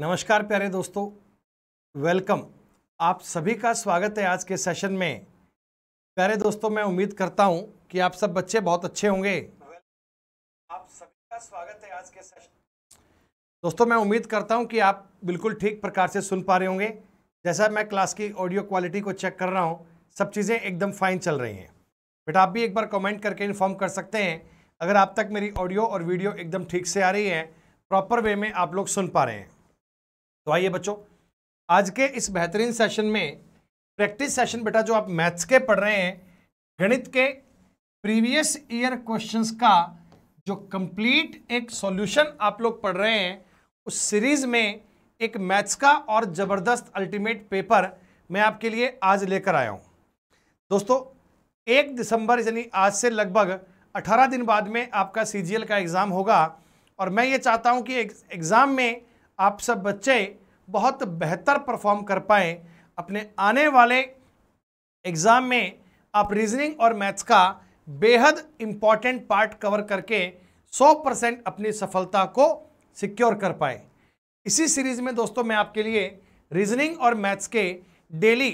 नमस्कार प्यारे दोस्तों वेलकम आप सभी का स्वागत है आज के सेशन में प्यारे दोस्तों मैं उम्मीद करता हूं कि आप सब बच्चे बहुत अच्छे होंगे आप सभी का स्वागत है आज के सेशन दोस्तों मैं उम्मीद करता हूं कि आप बिल्कुल ठीक प्रकार से सुन पा रहे होंगे जैसा मैं क्लास की ऑडियो क्वालिटी को चेक कर रहा हूँ सब चीज़ें एकदम फाइन चल रही हैं बेटा आप भी एक बार कमेंट करके इन्फॉर्म कर सकते हैं अगर आप तक मेरी ऑडियो और वीडियो एकदम ठीक से आ रही है प्रॉपर वे में आप लोग सुन पा रहे हैं तो आइए बच्चों आज के इस बेहतरीन सेशन में प्रैक्टिस सेशन बेटा जो आप मैथ्स के पढ़ रहे हैं गणित के प्रीवियस ईयर क्वेश्चंस का जो कंप्लीट एक सॉल्यूशन आप लोग पढ़ रहे हैं उस सीरीज में एक मैथ्स का और ज़बरदस्त अल्टीमेट पेपर मैं आपके लिए आज लेकर आया हूँ दोस्तों एक दिसंबर यानी आज से लगभग 18 दिन बाद में आपका सी का एग्ज़ाम होगा और मैं ये चाहता हूँ कि एग्ज़ाम में आप सब बच्चे बहुत बेहतर परफॉर्म कर पाए अपने आने वाले एग्ज़ाम में आप रीजनिंग और मैथ्स का बेहद इम्पॉर्टेंट पार्ट कवर करके 100 परसेंट अपनी सफलता को सिक्योर कर पाए इसी सीरीज़ में दोस्तों मैं आपके लिए रीजनिंग और मैथ्स के डेली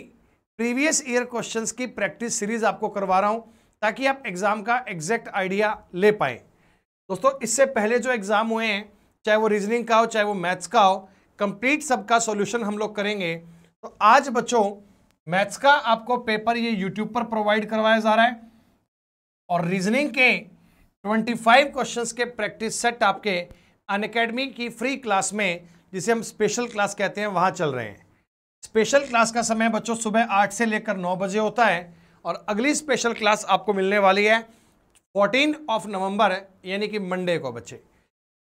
प्रीवियस ईयर क्वेश्चंस की प्रैक्टिस सीरीज़ आपको करवा रहा हूं ताकि आप एग्ज़ाम का एग्जैक्ट आइडिया ले पाए दोस्तों इससे पहले जो एग्ज़ाम हुए हैं चाहे वो रीजनिंग का हो चाहे वो मैथ्स का हो कंप्लीट सबका सॉल्यूशन हम लोग करेंगे तो आज बच्चों मैथ्स का आपको पेपर ये यूट्यूब पर प्रोवाइड करवाया जा रहा है और रीजनिंग के 25 क्वेश्चंस के प्रैक्टिस सेट आपके अन अकेडमी की फ्री क्लास में जिसे हम स्पेशल क्लास कहते हैं वहाँ चल रहे हैं स्पेशल क्लास का समय बच्चों सुबह आठ से लेकर नौ बजे होता है और अगली स्पेशल क्लास आपको मिलने वाली है फोर्टीन ऑफ नवंबर यानी कि मंडे को बच्चे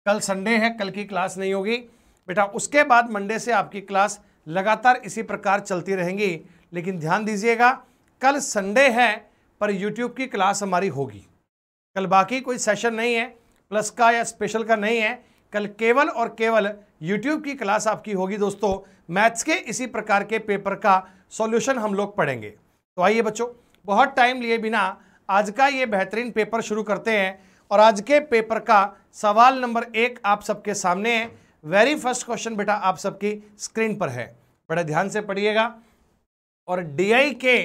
कल संडे है कल की क्लास नहीं होगी बेटा उसके बाद मंडे से आपकी क्लास लगातार इसी प्रकार चलती रहेंगी लेकिन ध्यान दीजिएगा कल संडे है पर यूट्यूब की क्लास हमारी होगी कल बाकी कोई सेशन नहीं है प्लस का या स्पेशल का नहीं है कल केवल और केवल यूट्यूब की क्लास आपकी होगी दोस्तों मैथ्स के इसी प्रकार के पेपर का सॉल्यूशन हम लोग पढ़ेंगे तो आइए बच्चों बहुत टाइम लिए बिना आज का ये बेहतरीन पेपर शुरू करते हैं और आज के पेपर का सवाल नंबर एक आप सबके सामने है वेरी फर्स्ट क्वेश्चन बेटा आप सबकी स्क्रीन पर है बड़े ध्यान से पढ़िएगा और डीआई के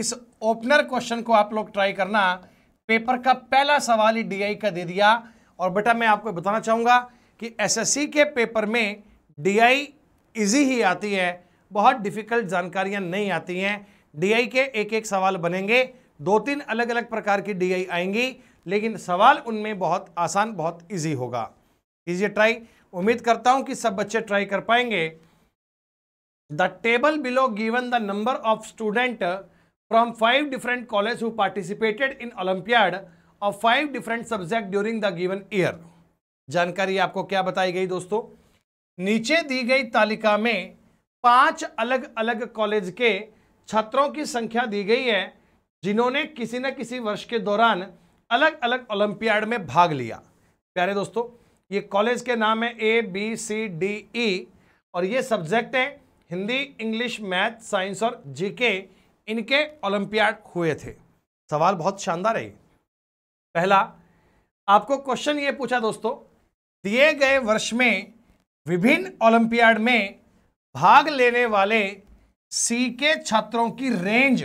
इस ओपनर क्वेश्चन को आप लोग ट्राई करना पेपर का पहला सवाल ही डीआई का दे दिया और बेटा मैं आपको बताना चाहूँगा कि एसएससी के पेपर में डीआई इजी ही आती है बहुत डिफ़िकल्ट जानकारियाँ नहीं आती हैं डीआई के एक एक सवाल बनेंगे दो तीन अलग अलग प्रकार की डीआई आएंगी लेकिन सवाल उनमें बहुत आसान बहुत ईजी होगा कीजिए ट्राई उम्मीद करता हूं कि सब बच्चे ट्राई कर पाएंगे the table below given the number of student from five different college who participated in olympiad of five different subject during the given year जानकारी आपको क्या बताई गई दोस्तों नीचे दी गई तालिका में पांच अलग अलग कॉलेज के छात्रों की संख्या दी गई है जिन्होंने किसी न किसी वर्ष के दौरान अलग अलग ओलंपियाड में भाग लिया प्यारे दोस्तों ये कॉलेज के नाम है ए बी सी डी ई और ये सब्जेक्ट हैं हिंदी इंग्लिश मैथ साइंस और जीके इनके ओलंपियाड हुए थे सवाल बहुत शानदार है पहला आपको क्वेश्चन ये पूछा दोस्तों दिए गए वर्ष में विभिन्न ओलंपियाड में भाग लेने वाले सी के छात्रों की रेंज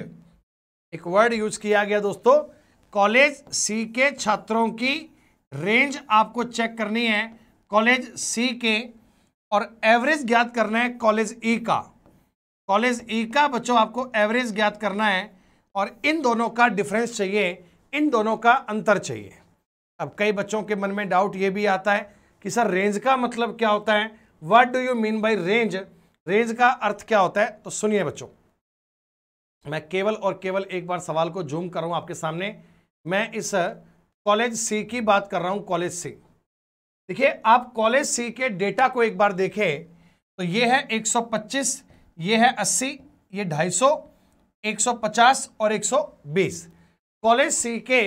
एक वर्ड यूज किया गया दोस्तों कॉलेज सी के छात्रों की रेंज आपको चेक करनी है कॉलेज सी के और एवरेज ज्ञात करना है कॉलेज ई e का कॉलेज ई e का बच्चों आपको एवरेज ज्ञात करना है और इन दोनों का डिफरेंस चाहिए इन दोनों का अंतर चाहिए अब कई बच्चों के मन में डाउट ये भी आता है कि सर रेंज का मतलब क्या होता है what do you mean by range range का अर्थ क्या होता है तो सुनिए बच्चों मैं केवल और केवल एक बार सवाल को जूम करूँ आपके सामने मैं इस कॉलेज सी की बात कर रहा हूँ कॉलेज सी देखिए आप कॉलेज सी के डेटा को एक बार देखें तो ये है 125 ये है 80 ये 250 150 और 120 कॉलेज सी के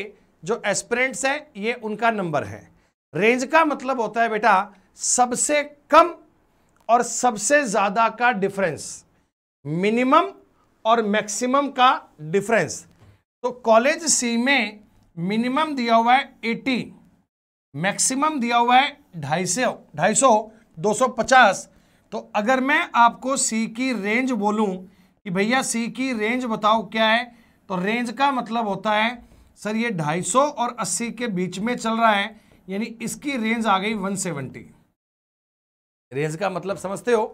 जो एस्पिरेंट्स हैं ये उनका नंबर है रेंज का मतलब होता है बेटा सबसे कम और सबसे ज़्यादा का डिफरेंस मिनिमम और मैक्सिमम का डिफरेंस तो कॉलेज सी में मिनिमम दिया हुआ है एटी मैक्सिमम दिया हुआ है ढाई सौ ढाई सौ दो सौ पचास तो अगर मैं आपको सी की रेंज बोलूं कि भैया सी की रेंज बताओ क्या है तो रेंज का मतलब होता है सर ये 250 और 80 के बीच में चल रहा है यानी इसकी रेंज आ गई 170 रेंज का मतलब समझते हो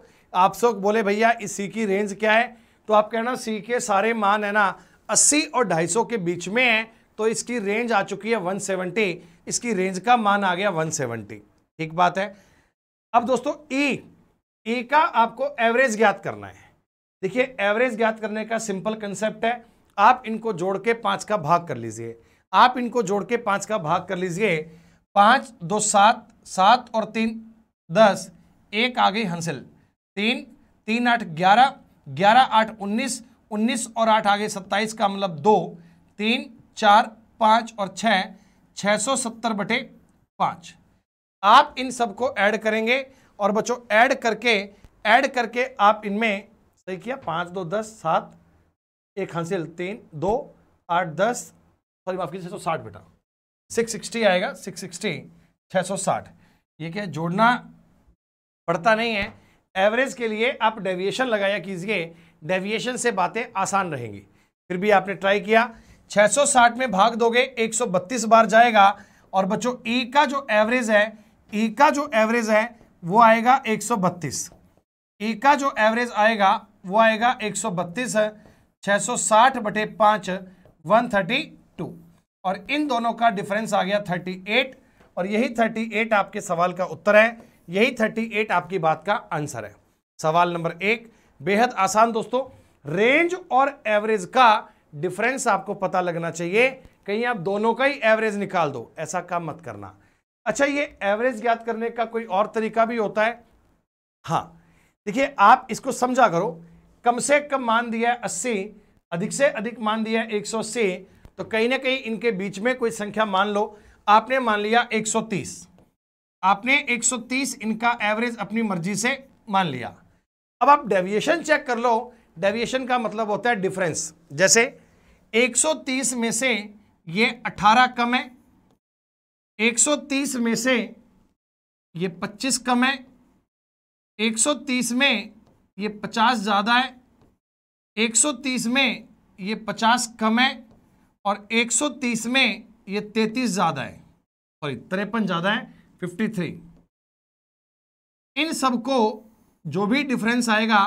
आप सब बोले भैया इस सी की रेंज क्या है तो आप कहना सी के सारे मान है ना 80 और 250 के बीच में है तो इसकी रेंज आ चुकी है 170 इसकी रेंज का मान आ गया 170 ठीक बात है अब दोस्तों ए ए का आपको एवरेज ज्ञात करना है देखिए एवरेज ज्ञात करने का सिंपल कंसेप्ट है आप इनको जोड़ के पांच का भाग कर लीजिए आप इनको जोड़ के पांच का भाग कर लीजिए पांच दो सात सात और तीन दस एक आ गई हंसिल तीन तीन आठ ग्यारह ग्यारह आठ उन्नीस उन्नीस और आठ आ सत्ताईस का मतलब दो तीन चार पाँच और छः छः सौ सत्तर बटे पाँच आप इन सबको ऐड करेंगे और बच्चों ऐड करके ऐड करके आप इनमें सही किया पाँच दो दस सात एक हासिल तीन दो आठ दस सॉरी माफ कीजिए छः सौ साठ बेटा सिक्स सिक्सटी आएगा सिक्स सिक्सटी छः सौ साठ ये क्या जोड़ना पड़ता नहीं है एवरेज के लिए आप डेविएशन लगाया कीजिए डेविएशन से बातें आसान रहेंगी फिर भी आपने ट्राई किया 660 में भाग दोगे 132 बार जाएगा और बच्चों ई का जो एवरेज है ई का जो एवरेज है वो आएगा 132 ई का जो एवरेज आएगा वो आएगा 132 है साठ बटे पाँच वन और इन दोनों का डिफरेंस आ गया 38 और यही 38 आपके सवाल का उत्तर है यही 38 आपकी बात का आंसर है सवाल नंबर एक बेहद आसान दोस्तों रेंज और एवरेज का डिफरेंस आपको पता लगना चाहिए कहीं आप दोनों का ही एवरेज निकाल दो ऐसा काम मत करना अच्छा ये एवरेज ज्ञात करने का कोई और तरीका भी होता है हाँ देखिए आप इसको समझा करो कम से कम मान दिया अस्सी अधिक से अधिक मान दिया एक सौ अस्सी तो कहीं ना कहीं इनके बीच में कोई संख्या मान लो आपने मान लिया 130 आपने 130 इनका एवरेज अपनी मर्जी से मान लिया अब आप डेविएशन चेक कर लो डेविएशन का मतलब होता है डिफरेंस जैसे 130 में से ये 18 कम है 130 में से ये 25 कम है 130 में ये 50 ज़्यादा है 130 में ये 50 कम है और 130 में ये 33 ज़्यादा है सॉरी तिरपन ज़्यादा है 53 इन सबको जो भी डिफरेंस आएगा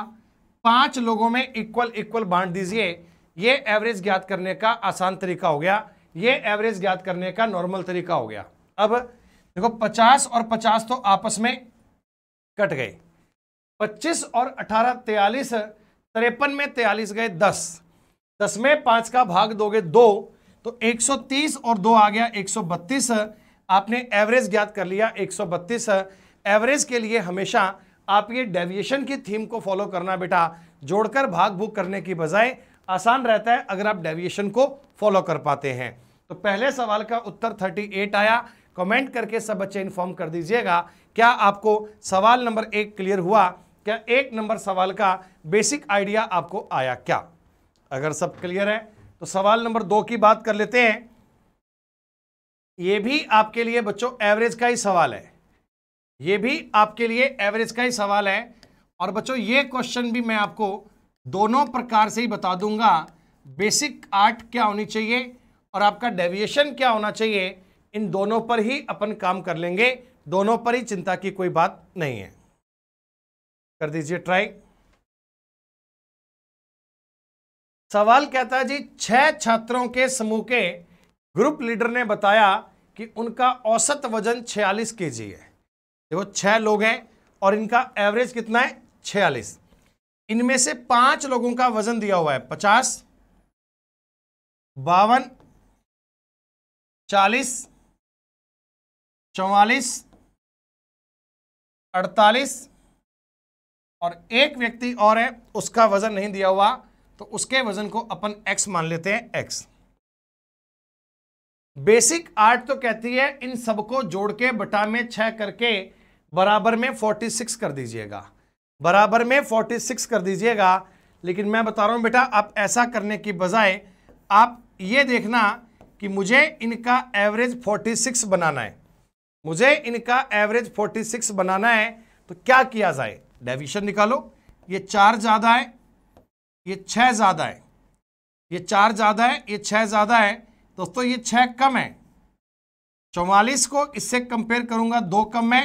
पांच लोगों में इक्वल इक्वल बांट दीजिए ये एवरेज ज्ञात करने का आसान तरीका हो गया ये एवरेज ज्ञात करने का नॉर्मल तरीका हो गया अब देखो 50 और 50 तो आपस में कट गए 25 और 18 तयालीस तिरपन में तेलीस गए 10 10 में पांच का भाग दोगे दो तो 130 और दो आ गया 132 आपने एवरेज ज्ञात कर लिया 132 एवरेज के लिए हमेशा आप ये डेविएशन की थीम को फॉलो करना बेटा जोड़कर भाग भूख करने की बजाय आसान रहता है अगर आप डेविएशन को फॉलो कर पाते हैं तो पहले सवाल का उत्तर 38 आया कमेंट करके सब बच्चे इन्फॉर्म कर दीजिएगा क्या आपको सवाल नंबर एक क्लियर हुआ क्या एक नंबर सवाल का बेसिक आइडिया आपको आया क्या अगर सब क्लियर है तो सवाल नंबर दो की बात कर लेते हैं ये भी आपके लिए बच्चों एवरेज का ही सवाल है ये भी आपके लिए एवरेज का ही सवाल है और बच्चों ये क्वेश्चन भी मैं आपको दोनों प्रकार से ही बता दूंगा बेसिक आर्ट क्या होनी चाहिए और आपका डेविएशन क्या होना चाहिए इन दोनों पर ही अपन काम कर लेंगे दोनों पर ही चिंता की कोई बात नहीं है कर दीजिए ट्राई सवाल कहता है जी छह छात्रों के समूह के ग्रुप लीडर ने बताया कि उनका औसत वजन 46 केजी है देखो छह लोग हैं और इनका एवरेज कितना है इनमें से पांच लोगों का वजन दिया हुआ है पचास बावन चालीस चौवालीस अड़तालीस और एक व्यक्ति और है उसका वजन नहीं दिया हुआ तो उसके वजन को अपन एक्स मान लेते हैं एक्स बेसिक आर्ट तो कहती है इन सबको जोड़ के बटा में छह करके बराबर में फोर्टी सिक्स कर दीजिएगा बराबर में 46 कर दीजिएगा लेकिन मैं बता रहा हूँ बेटा आप ऐसा करने की बजाय आप ये देखना कि मुझे इनका एवरेज 46 बनाना है मुझे इनका एवरेज 46 बनाना है तो क्या किया जाए डेविशन निकालो ये चार ज़्यादा है ये छः ज़्यादा है ये चार ज़्यादा है ये छः ज़्यादा है दोस्तों ये छः कम है चौवालीस को इससे कंपेयर करूँगा दो कम है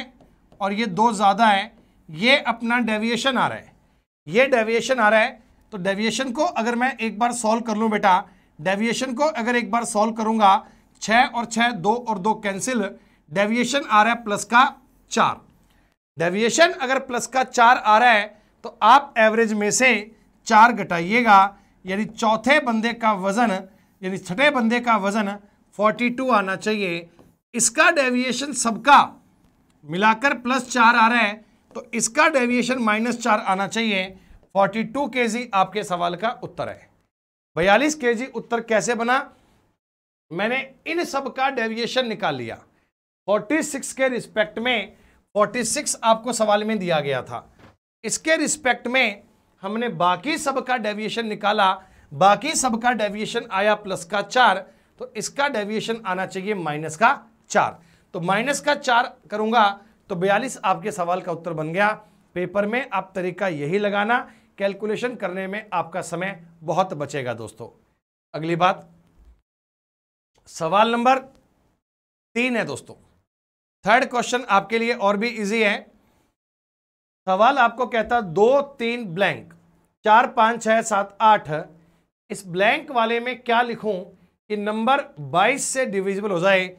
और ये दो ज़्यादा है ये अपना डेविएशन आ रहा है ये डेविएशन आ रहा है तो डेविएशन को अगर मैं एक बार सॉल्व कर लूँ बेटा डेविएशन को अगर एक बार सॉल्व करूँगा छः और छः दो और दो कैंसिल डेविएशन आ रहा है प्लस का चार डेविएशन अगर प्लस का चार आ रहा है तो आप एवरेज में से चार घटाइएगा यानी चौथे बंदे का वज़न यानी छठे बंदे का वज़न 42 आना चाहिए इसका डेविएशन सबका मिलाकर प्लस चार आ रहा है तो इसका डेविएशन माइनस चार आना चाहिए फोर्टी टू के जी आपके सवाल का उत्तर है बयालीस के जी उत्तर कैसे बना मैंने इन सब का डेविएशन निकाल लिया फोर्टी सिक्स के रिस्पेक्ट में फोर्टी सिक्स आपको सवाल में दिया गया था इसके रिस्पेक्ट में हमने बाकी सब का डेविएशन निकाला बाकी सब का डेविएशन आया प्लस का चार तो इसका डेविएशन आना चाहिए माइनस का चार तो माइनस का चार करूंगा तो बयालीस आपके सवाल का उत्तर बन गया पेपर में आप तरीका यही लगाना कैलकुलेशन करने में आपका समय बहुत बचेगा दोस्तों अगली बात सवाल नंबर तीन है दोस्तों थर्ड क्वेश्चन आपके लिए और भी इजी है सवाल आपको कहता दो तीन ब्लैंक चार पांच छह सात आठ इस ब्लैंक वाले में क्या लिखूं कि नंबर 22 से डिविजिबल हो जाए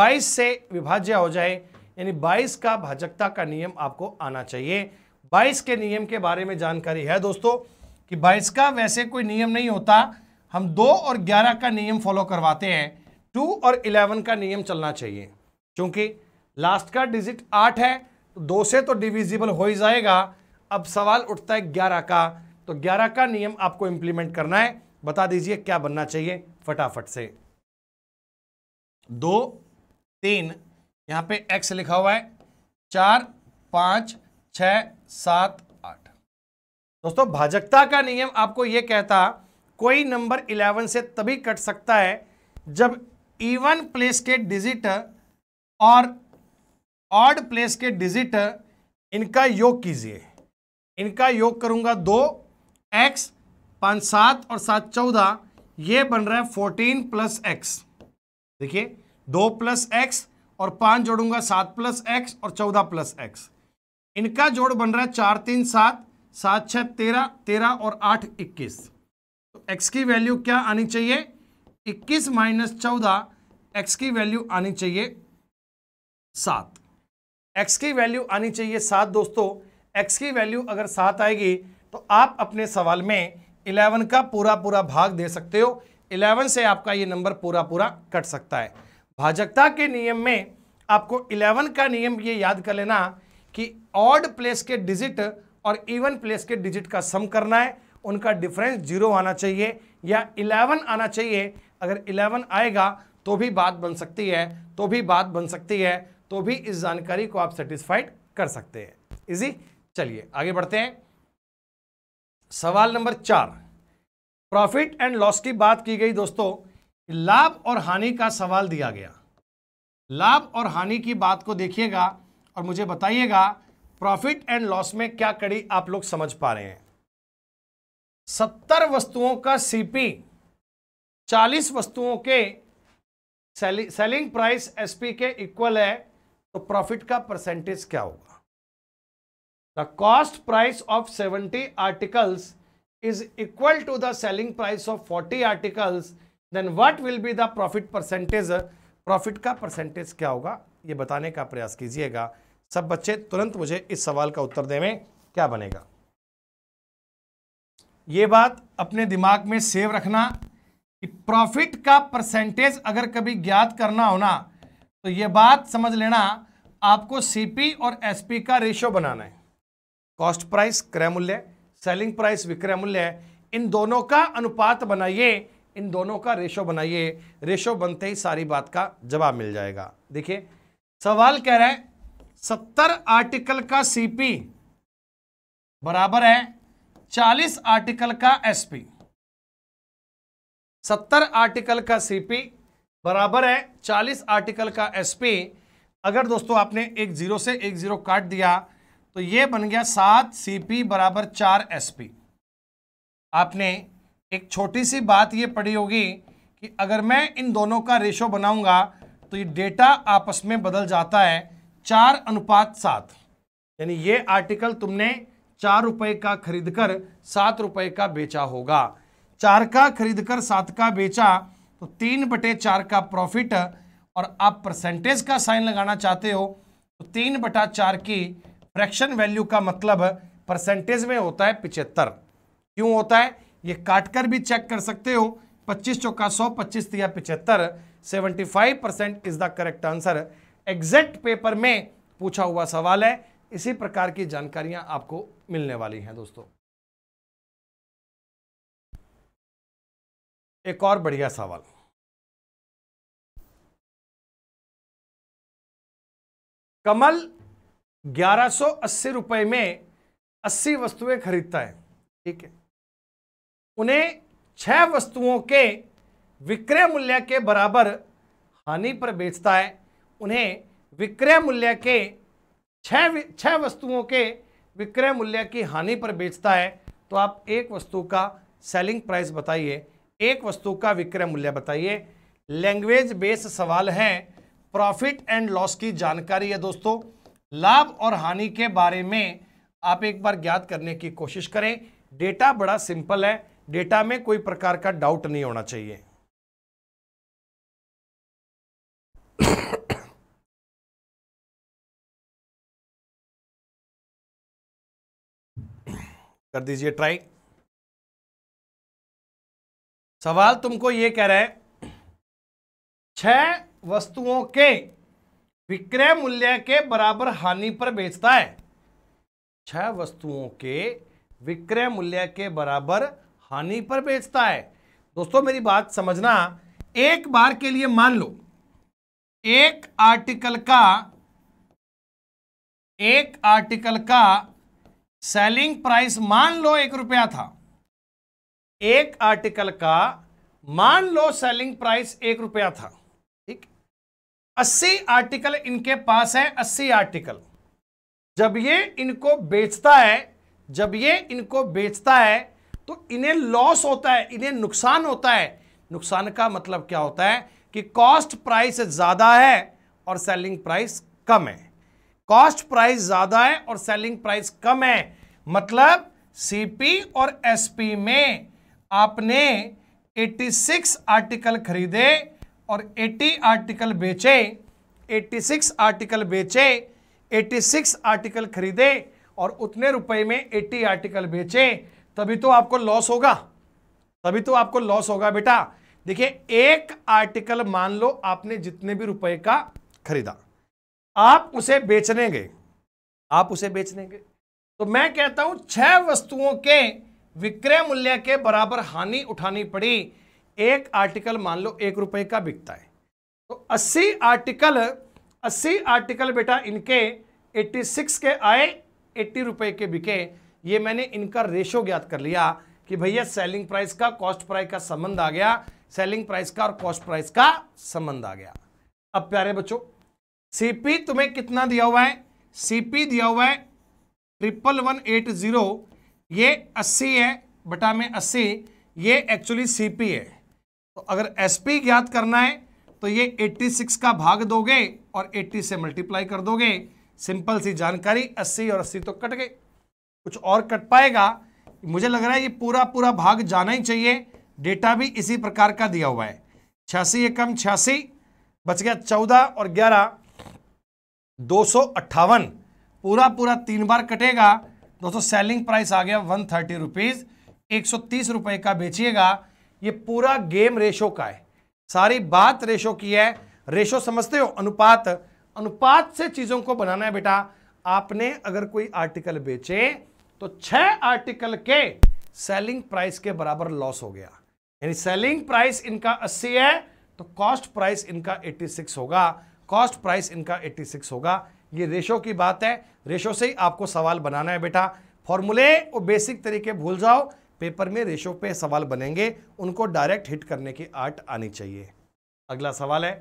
22 से विभाज्य हो जाए यानी 22 का भाजकता का नियम आपको आना चाहिए 22 के नियम के बारे में जानकारी है दोस्तों कि 22 का वैसे कोई नियम नहीं होता हम दो और ग्यारह का नियम फॉलो करवाते हैं टू और इलेवन का नियम चलना चाहिए क्योंकि लास्ट का डिजिट आठ है तो दो से तो डिविजिबल हो ही जाएगा अब सवाल उठता है ग्यारह का तो ग्यारह का नियम आपको इंप्लीमेंट करना है बता दीजिए क्या बनना चाहिए फटाफट से दो तीन यहाँ पे एक्स लिखा हुआ है चार पाँच छ सात आठ दोस्तों भाजकता का नियम आपको यह कहता कोई नंबर इलेवन से तभी कट सकता है जब इवन प्लेस के डिजिट और ऑड प्लेस के डिजिट इनका योग कीजिए इनका योग करूंगा दो एक्स पांच सात और सात चौदह ये बन रहा है फोर्टीन प्लस एक्स देखिए दो प्लस एक्स और पाँच जोड़ूंगा सात प्लस एक्स और चौदह प्लस एक्स इनका जोड़ बन रहा है चार तीन सात सात छह तेरह तेरह और आठ इक्कीस तो एक्स की वैल्यू क्या आनी चाहिए इक्कीस माइनस चौदह एक्स की वैल्यू आनी चाहिए सात एक्स की वैल्यू आनी चाहिए सात दोस्तों एक्स की वैल्यू अगर सात आएगी तो आप अपने सवाल में इलेवन का पूरा पूरा भाग दे सकते हो इलेवन से आपका ये नंबर पूरा पूरा कट सकता है भाजकता के नियम में आपको 11 का नियम ये याद कर लेना कि ऑड प्लेस के डिजिट और इवन प्लेस के डिजिट का सम करना है उनका डिफरेंस जीरो आना चाहिए या 11 आना चाहिए अगर 11 आएगा तो भी बात बन सकती है तो भी बात बन सकती है तो भी इस जानकारी को आप सेटिस्फाइड कर सकते हैं इजी चलिए आगे बढ़ते हैं सवाल नंबर चार प्रॉफिट एंड लॉस की बात की गई दोस्तों लाभ और हानि का सवाल दिया गया लाभ और हानि की बात को देखिएगा और मुझे बताइएगा प्रॉफिट एंड लॉस में क्या कड़ी आप लोग समझ पा रहे हैं सत्तर वस्तुओं का सीपी चालीस वस्तुओं के सेलि, सेलिंग प्राइस एसपी के इक्वल है तो प्रॉफिट का परसेंटेज क्या होगा the cost price of seventy articles is equal to the selling price of forty articles then what will be the profit percentage profit का परसेंटेज क्या होगा ये बताने का प्रयास कीजिएगा सब बच्चे तुरंत मुझे इस सवाल का उत्तर देवें क्या बनेगा ये बात अपने दिमाग में सेव रखना कि प्रॉफिट का परसेंटेज अगर कभी ज्ञात करना होना तो ये बात समझ लेना आपको सीपी और एसपी का रेशियो बनाना है कॉस्ट प्राइस क्रय मूल्य सेलिंग प्राइस विक्रय मूल्य इन दोनों का अनुपात बनाइए इन दोनों का रेशो बनाइए रेशो बनते ही सारी बात का जवाब मिल जाएगा देखिए सवाल कह रहा है सत्तर आर्टिकल का सीपी बराबर है चालीस आर्टिकल का एसपी सत्तर आर्टिकल का सीपी बराबर है चालीस आर्टिकल का एसपी अगर दोस्तों आपने एक जीरो से एक जीरो काट दिया तो ये बन गया सात सीपी बराबर चार एसपी आपने एक छोटी सी बात ये पड़ी होगी कि अगर मैं इन दोनों का रेशो बनाऊंगा तो ये डेटा आपस में बदल जाता है चार अनुपात सात यानी ये आर्टिकल तुमने चार रुपए का खरीद कर सात रुपए का बेचा होगा चार का खरीद कर सात का बेचा तो तीन बटे चार का प्रॉफिट और आप परसेंटेज का साइन लगाना चाहते हो तो तीन बटा चार की फ्रैक्शन वैल्यू का मतलब परसेंटेज में होता है पिचहत्तर क्यों होता है ये काटकर भी चेक कर सकते हो पच्चीस चौका सौ पच्चीस तिया पिछहत्तर seventy five percent is the correct answer exact paper में पूछा हुआ सवाल है इसी प्रकार की जानकारियां आपको मिलने वाली हैं दोस्तों एक और बढ़िया सवाल कमल 1180 रुपए में 80 वस्तुएं खरीदता है ठीक है उन्हें छह वस्तुओं के विक्रय मूल्य के बराबर हानि पर बेचता है उन्हें विक्रय मूल्य के छह छह वस्तुओं के विक्रय मूल्य की हानि पर बेचता है तो आप एक वस्तु का सेलिंग प्राइस बताइए एक वस्तु का विक्रय मूल्य बताइए लैंग्वेज बेस सवाल है प्रॉफिट एंड लॉस की जानकारी है दोस्तों लाभ और हानि के बारे में आप एक बार ज्ञात करने की कोशिश करें डेटा बड़ा सिंपल है डेटा में कोई प्रकार का डाउट नहीं होना चाहिए कर दीजिए ट्राई सवाल तुमको ये कह रहा है छह वस्तुओं के विक्रय मूल्य के बराबर हानि पर बेचता है छह वस्तुओं के विक्रय मूल्य के बराबर हानि पर बेचता है दोस्तों मेरी बात समझना एक बार के लिए मान लो एक आर्टिकल का एक आर्टिकल का सेलिंग प्राइस मान लो एक रुपया था एक आर्टिकल का मान लो सेलिंग प्राइस एक रुपया था ठीक अस्सी आर्टिकल इनके पास है अस्सी आर्टिकल जब ये इनको बेचता है जब ये इनको बेचता है तो इन्हें लॉस होता है इन्हें नुकसान होता है नुकसान का मतलब क्या होता है कि कॉस्ट प्राइस ज़्यादा है और सेलिंग प्राइस कम है कॉस्ट प्राइस ज़्यादा है और सेलिंग प्राइस कम है मतलब सीपी और एसपी में आपने 86 आर्टिकल खरीदे और 80 आर्टिकल बेचे 86 आर्टिकल बेचे 86 आर्टिकल खरीदे और उतने रुपए में 80 आर्टिकल बेचे तभी तो आपको लॉस होगा तभी तो आपको लॉस होगा बेटा देखिए एक आर्टिकल मान लो आपने जितने भी रुपए का खरीदा आप उसे बेचने गए आप उसे बेचने गए तो मैं कहता हूं छह वस्तुओं के विक्रय मूल्य के बराबर हानि उठानी पड़ी एक आर्टिकल मान लो एक रुपए का बिकता है तो 80 आर्टिकल 80 आर्टिकल बेटा इनके 86 के आए 80 रुपए के बिके ये मैंने इनका रेशो ज्ञात कर लिया कि भैया सेलिंग प्राइस का कॉस्ट प्राइस का संबंध आ गया सेलिंग प्राइस का और कॉस्ट प्राइस का संबंध आ गया अब प्यारे बच्चों सीपी तुम्हें कितना दिया हुआ है सीपी दिया हुआ है ट्रिपल वन एट जीरो ये अस्सी है बटा में अस्सी ये एक्चुअली सीपी है तो अगर एसपी ज्ञात करना है तो ये 86 का भाग दोगे और 80 से मल्टीप्लाई कर दोगे सिंपल सी जानकारी 80 और 80 तो कट गए कुछ और कट पाएगा मुझे लग रहा है ये पूरा पूरा भाग जाना ही चाहिए डेटा भी इसी प्रकार का दिया हुआ है छियासी एकम छियासी बच गया चौदह और ग्यारह दो सौ अट्ठावन पूरा पूरा तीन बार कटेगा दोस्तों सेलिंग प्राइस आ गया वन थर्टी रुपीज़ एक सौ तीस रुपए का बेचिएगा ये पूरा गेम रेशो का है सारी बात रेशो की है रेशो समझते हो अनुपात अनुपात से चीज़ों को बनाना है बेटा आपने अगर कोई आर्टिकल बेचे तो छह आर्टिकल के सेलिंग प्राइस के बराबर लॉस हो गया यानी सेलिंग प्राइस इनका 80 है तो कॉस्ट प्राइस इनका 86 होगा कॉस्ट प्राइस इनका 86 होगा ये रेशो की बात है रेशो से ही आपको सवाल बनाना है बेटा फॉर्मूले और बेसिक तरीके भूल जाओ पेपर में रेशो पे सवाल बनेंगे उनको डायरेक्ट हिट करने की आर्ट आनी चाहिए अगला सवाल है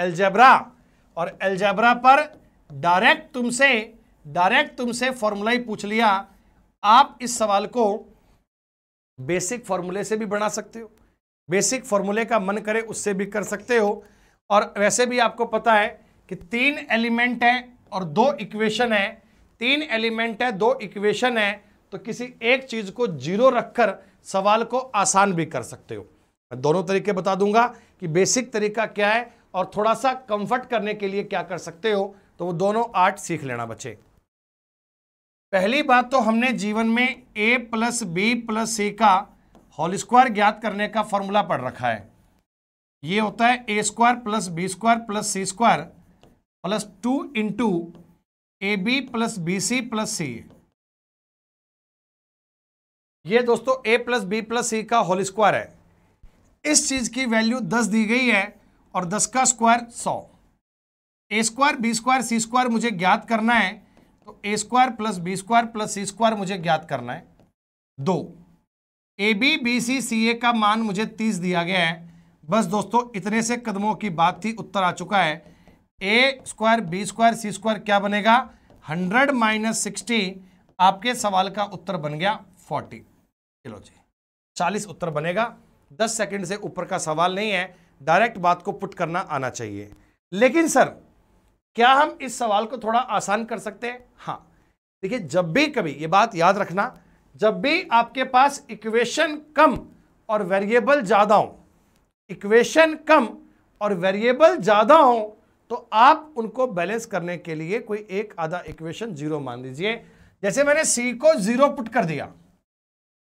एल्जेब्रा और एल्जेब्रा पर डायरेक्ट तुमसे डायरेक्ट तुमसे फॉर्मूला ही पूछ लिया आप इस सवाल को बेसिक फॉर्मूले से भी बना सकते हो बेसिक फॉर्मूले का मन करे उससे भी कर सकते हो और वैसे भी आपको पता है कि तीन एलिमेंट हैं और दो इक्वेशन है तीन एलिमेंट है दो इक्वेशन है तो किसी एक चीज़ को जीरो रखकर सवाल को आसान भी कर सकते हो मैं दोनों तरीके बता दूंगा कि बेसिक तरीका क्या है और थोड़ा सा कंफर्ट करने के लिए क्या कर सकते हो तो वो दोनों आर्ट सीख लेना बच्चे पहली बात तो हमने जीवन में A plus B plus C का होल स्क्वायर ज्ञात करने का फॉर्मूला पढ़ रखा है ये होता है A square plus B square plus C square plus two into A B plus B C plus C ये दोस्तों A plus B plus C का होल स्क्वायर है इस चीज़ की वैल्यू दस दी गई है और दस का स्क्वायर सौ A square B square C square मुझे ज्ञात करना है तो A square plus B square plus C square मुझे ज्ञात करना है दो ए बी बी सी सी ए का मान मुझे तीस दिया गया है बस दोस्तों इतने से कदमों की बात थी उत्तर आ चुका है A square B square C square क्या बनेगा हंड्रेड माइनस सिक्सटी आपके सवाल का उत्तर बन गया फोर्टी चलो जी चालीस उत्तर बनेगा दस सेकंड से ऊपर का सवाल नहीं है डायरेक्ट बात को पुट करना आना चाहिए लेकिन सर क्या हम इस सवाल को थोड़ा आसान कर सकते हैं हाँ देखिए जब भी कभी ये बात याद रखना जब भी आपके पास इक्वेशन कम और वेरिएबल ज़्यादा हो इक्वेशन कम और वेरिएबल ज़्यादा हो तो आप उनको बैलेंस करने के लिए कोई एक आधा इक्वेशन जीरो मान लीजिए जैसे मैंने सी को जीरो पुट कर दिया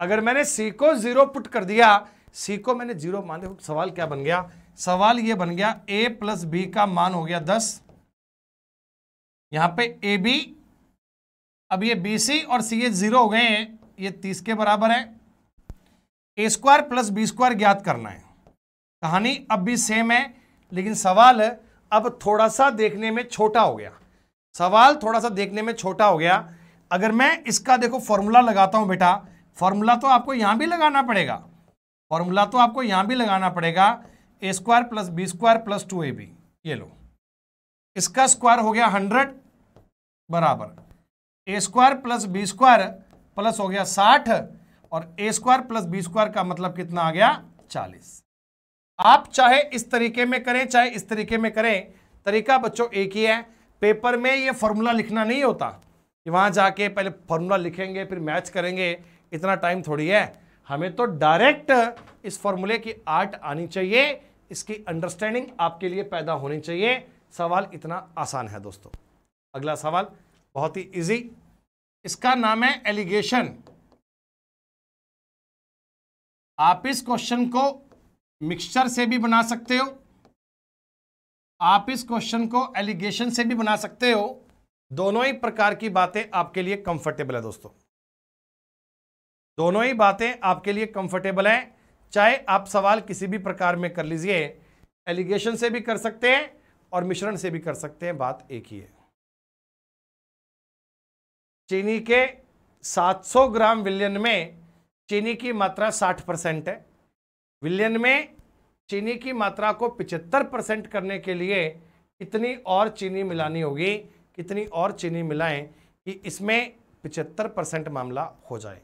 अगर मैंने सी को जीरो पुट कर दिया सी को मैंने जीरो मान दिया सवाल क्या बन गया सवाल ये बन गया ए प्लस बी का मान हो गया दस यहाँ पे ए बी अब ये बी सी और सी एच जीरो हो गए हैं ये तीस के बराबर है A square plus B square ज्ञात करना है कहानी अब भी सेम है लेकिन सवाल अब थोड़ा सा देखने में छोटा हो गया सवाल थोड़ा सा देखने में छोटा हो गया अगर मैं इसका देखो फॉर्मूला लगाता हूं बेटा फॉर्मूला तो आपको यहां भी लगाना पड़ेगा फॉर्मूला तो आपको यहां भी लगाना पड़ेगा A square plus B square plus two A B ये लो इसका स्क्वायर हो गया हंड्रेड बराबर A square plus B square plus हो गया साठ और A square plus B square का मतलब कितना आ गया चालीस आप चाहे इस तरीके में करें चाहे इस तरीके में करें तरीका बच्चों एक ही है पेपर में ये फॉर्मूला लिखना नहीं होता कि वहाँ जाके पहले फॉर्मूला लिखेंगे फिर मैच करेंगे इतना टाइम थोड़ी है हमें तो डायरेक्ट इस फॉर्मूले की आर्ट आनी चाहिए इसकी अंडरस्टैंडिंग आपके लिए पैदा होनी चाहिए सवाल इतना आसान है दोस्तों अगला सवाल बहुत ही इजी इसका नाम है एलिगेशन आप इस क्वेश्चन को मिक्सचर से भी बना सकते हो आप इस क्वेश्चन को एलिगेशन से भी बना सकते हो दोनों ही प्रकार की बातें आपके लिए कंफर्टेबल है दोस्तों दोनों ही बातें आपके लिए कंफर्टेबल हैं चाहे आप सवाल किसी भी प्रकार में कर लीजिए एलिगेशन से भी कर सकते हैं और मिश्रण से भी कर सकते हैं बात एक ही है चीनी के 700 ग्राम विलियन में चीनी की मात्रा 60 परसेंट है विलियन में चीनी की मात्रा को 75 परसेंट करने के लिए कितनी और चीनी मिलानी होगी कितनी और चीनी मिलाएं कि इसमें 75 परसेंट मामला हो जाए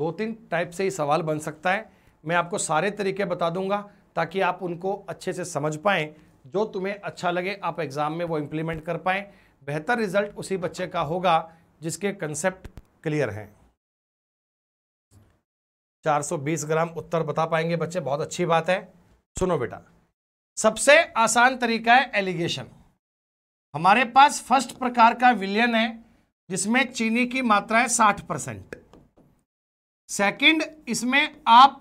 दो तीन टाइप से ही सवाल बन सकता है मैं आपको सारे तरीके बता दूंगा ताकि आप उनको अच्छे से समझ पाएं जो तुम्हें अच्छा लगे आप एग्ज़ाम में वो इम्प्लीमेंट कर पाएँ बेहतर रिजल्ट उसी बच्चे का होगा जिसके कंसेप्ट क्लियर हैं 420 ग्राम उत्तर बता पाएंगे बच्चे बहुत अच्छी बात है सुनो बेटा सबसे आसान तरीका है एलिगेशन हमारे पास फर्स्ट प्रकार का विलियन है जिसमें चीनी की मात्रा है 60 परसेंट सेकेंड इसमें आप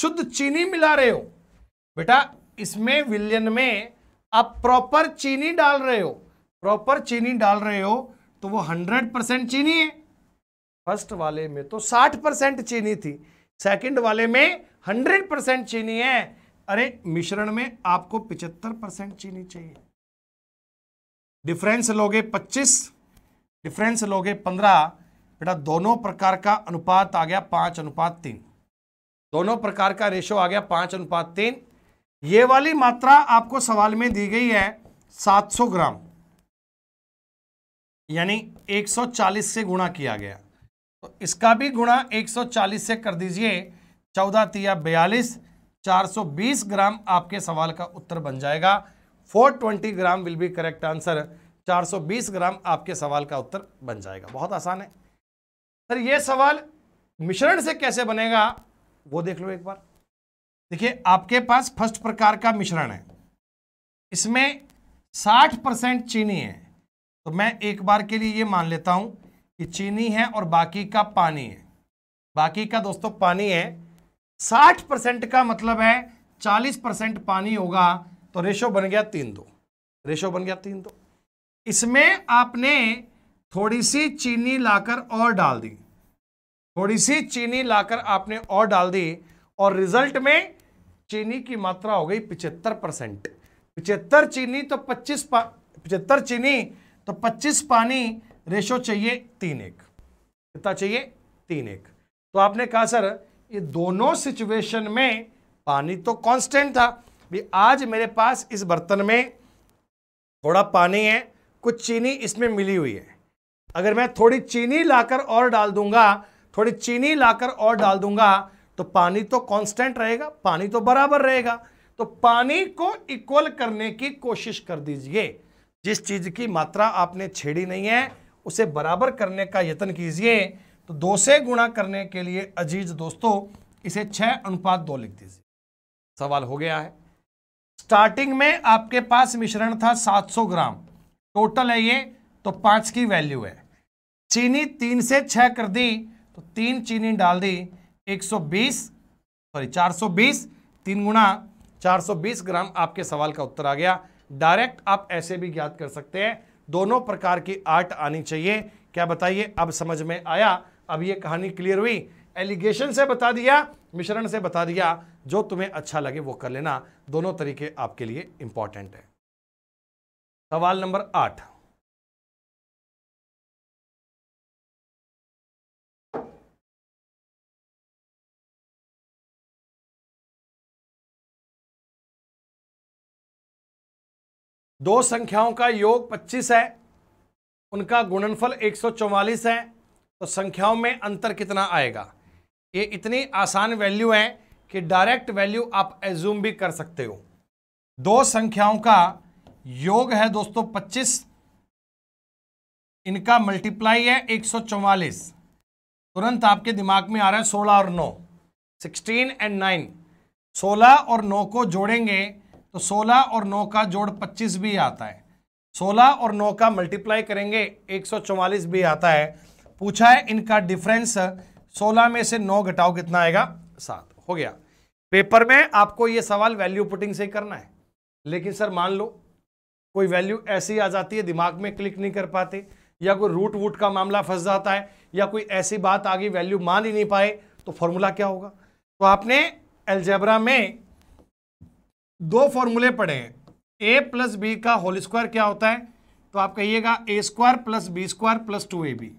शुद्ध चीनी मिला रहे हो बेटा इसमें विलियन में आप प्रॉपर चीनी डाल रहे हो प्रॉपर चीनी डाल रहे हो तो वो हंड्रेड परसेंट चीनी है फर्स्ट वाले में तो साठ परसेंट चीनी थी सेकंड वाले में हंड्रेड परसेंट चीनी है अरे मिश्रण में आपको पिचहत्तर परसेंट चीनी चाहिए डिफरेंस लोगे पच्चीस डिफरेंस लोगे पंद्रह बेटा दोनों प्रकार का अनुपात आ गया पांच अनुपात तीन दोनों प्रकार का रेशो आ गया पांच अनुपात तीन ये वाली मात्रा आपको सवाल में दी गई है 700 ग्राम यानी 140 से गुणा किया गया तो इसका भी गुणा 140 से कर दीजिए चौदह तिया बयालीस 420 ग्राम आपके सवाल का उत्तर बन जाएगा 420 gram will be correct answer 420 gram आपके सवाल का उत्तर बन जाएगा बहुत आसान है सर ये सवाल मिश्रण से कैसे बनेगा वो देख लो एक बार देखिए आपके पास फर्स्ट प्रकार का मिश्रण है इसमें 60 परसेंट चीनी है तो मैं एक बार के लिए ये मान लेता हूं कि चीनी है और बाकी का पानी है बाकी का दोस्तों पानी है 60 परसेंट का मतलब है 40 परसेंट पानी होगा तो रेशो बन गया तीन दो रेशो बन गया तीन दो इसमें आपने थोड़ी सी चीनी लाकर और डाल दी थोड़ी सी चीनी लाकर आपने और डाल दी और रिजल्ट में चीनी की मात्रा हो गई पिचहत्तर परसेंट पिचहत्तर चीनी तो पच्चीस पिछहत्तर चीनी तो पच्चीस पानी रेशो चाहिए तीन एक कितना चाहिए तीन एक तो आपने कहा सर ये दोनों सिचुएशन में पानी तो कांस्टेंट था भी आज मेरे पास इस बर्तन में थोड़ा पानी है कुछ चीनी इसमें मिली हुई है अगर मैं थोड़ी चीनी लाकर और डाल दूंगा थोड़ी चीनी लाकर और डाल दूंगा तो पानी तो कांस्टेंट रहेगा पानी तो बराबर रहेगा तो पानी को इक्वल करने की कोशिश कर दीजिए जिस चीज की मात्रा आपने छेड़ी नहीं है उसे बराबर करने का यत्न कीजिए तो दो से गुणा करने के लिए अजीज दोस्तों इसे छह अनुपात दो लिख दीजिए सवाल हो गया है स्टार्टिंग में आपके पास मिश्रण था 700 ग्राम टोटल है ये तो पांच की वैल्यू है चीनी तीन से छह कर दी तो तीन चीनी डाल दी 120 सॉरी 420 तीन गुणा चार ग्राम आपके सवाल का उत्तर आ गया डायरेक्ट आप ऐसे भी ज्ञात कर सकते हैं दोनों प्रकार की आर्ट आनी चाहिए क्या बताइए अब समझ में आया अब ये कहानी क्लियर हुई एलिगेशन से बता दिया मिश्रण से बता दिया जो तुम्हें अच्छा लगे वो कर लेना दोनों तरीके आपके लिए इंपॉर्टेंट है सवाल नंबर आठ दो संख्याओं का योग 25 है उनका गुणनफल 144 है तो संख्याओं में अंतर कितना आएगा ये इतनी आसान वैल्यू है कि डायरेक्ट वैल्यू आप एज्यूम भी कर सकते हो दो संख्याओं का योग है दोस्तों 25 इनका मल्टीप्लाई है 144 तुरंत आपके दिमाग में आ रहा है 16 और 9 16 एंड 9 16 और 9 को जोड़ेंगे तो 16 और 9 का जोड़ 25 भी आता है 16 और 9 का मल्टीप्लाई करेंगे 144 भी आता है पूछा है इनका डिफरेंस 16 में से 9 घटाओ कितना आएगा सात हो गया पेपर में आपको ये सवाल वैल्यू पुटिंग से करना है लेकिन सर मान लो कोई वैल्यू ऐसी आ जाती है दिमाग में क्लिक नहीं कर पाते या कोई रूट वूट का मामला फंस जाता है या कोई ऐसी बात आ गई वैल्यू मान ही नहीं पाए तो फॉर्मूला क्या होगा तो आपने एल्जेब्रा में दो फॉर्मूले पढ़े हैं ए प्लस बी का होल स्क्वायर क्या होता है तो आप कहिएगा A square plus B square plus two A B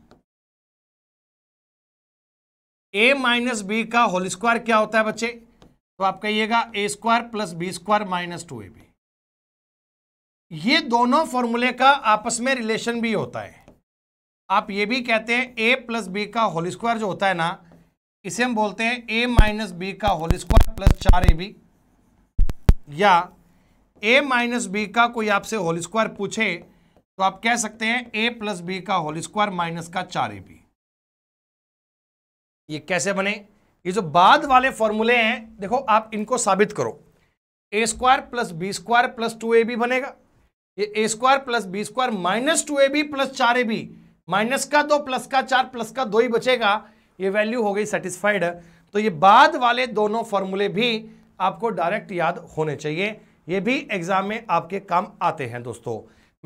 A minus B का होल स्क्वायर क्या होता है बच्चे तो आप कहिएगा A square plus B square minus two A B ये दोनों फॉर्मूले का आपस में रिलेशन भी होता है आप ये भी कहते हैं ए प्लस बी का होल स्क्वायर जो होता है ना इसे हम बोलते हैं ए माइनस बी का होल स्क्वायर प्लस चार ए बी या ए माइनस बी का कोई आपसे होल स्क्वायर पूछे तो आप कह सकते हैं ए प्लस बी का होल स्क्वायर माइनस का चार ए बी ये कैसे बने ये जो बाद वाले फॉर्मूले हैं देखो आप इनको साबित करो A square plus B square plus two A B बनेगा ये A square plus B square minus two A B plus चार ए बी माइनस का दो प्लस का चार प्लस का दो ही बचेगा ये वैल्यू हो गई सेटिस्फाइड तो ये बाद वाले दोनों फॉर्मूले भी आपको डायरेक्ट याद होने चाहिए ये भी एग्जाम में आपके काम आते हैं दोस्तों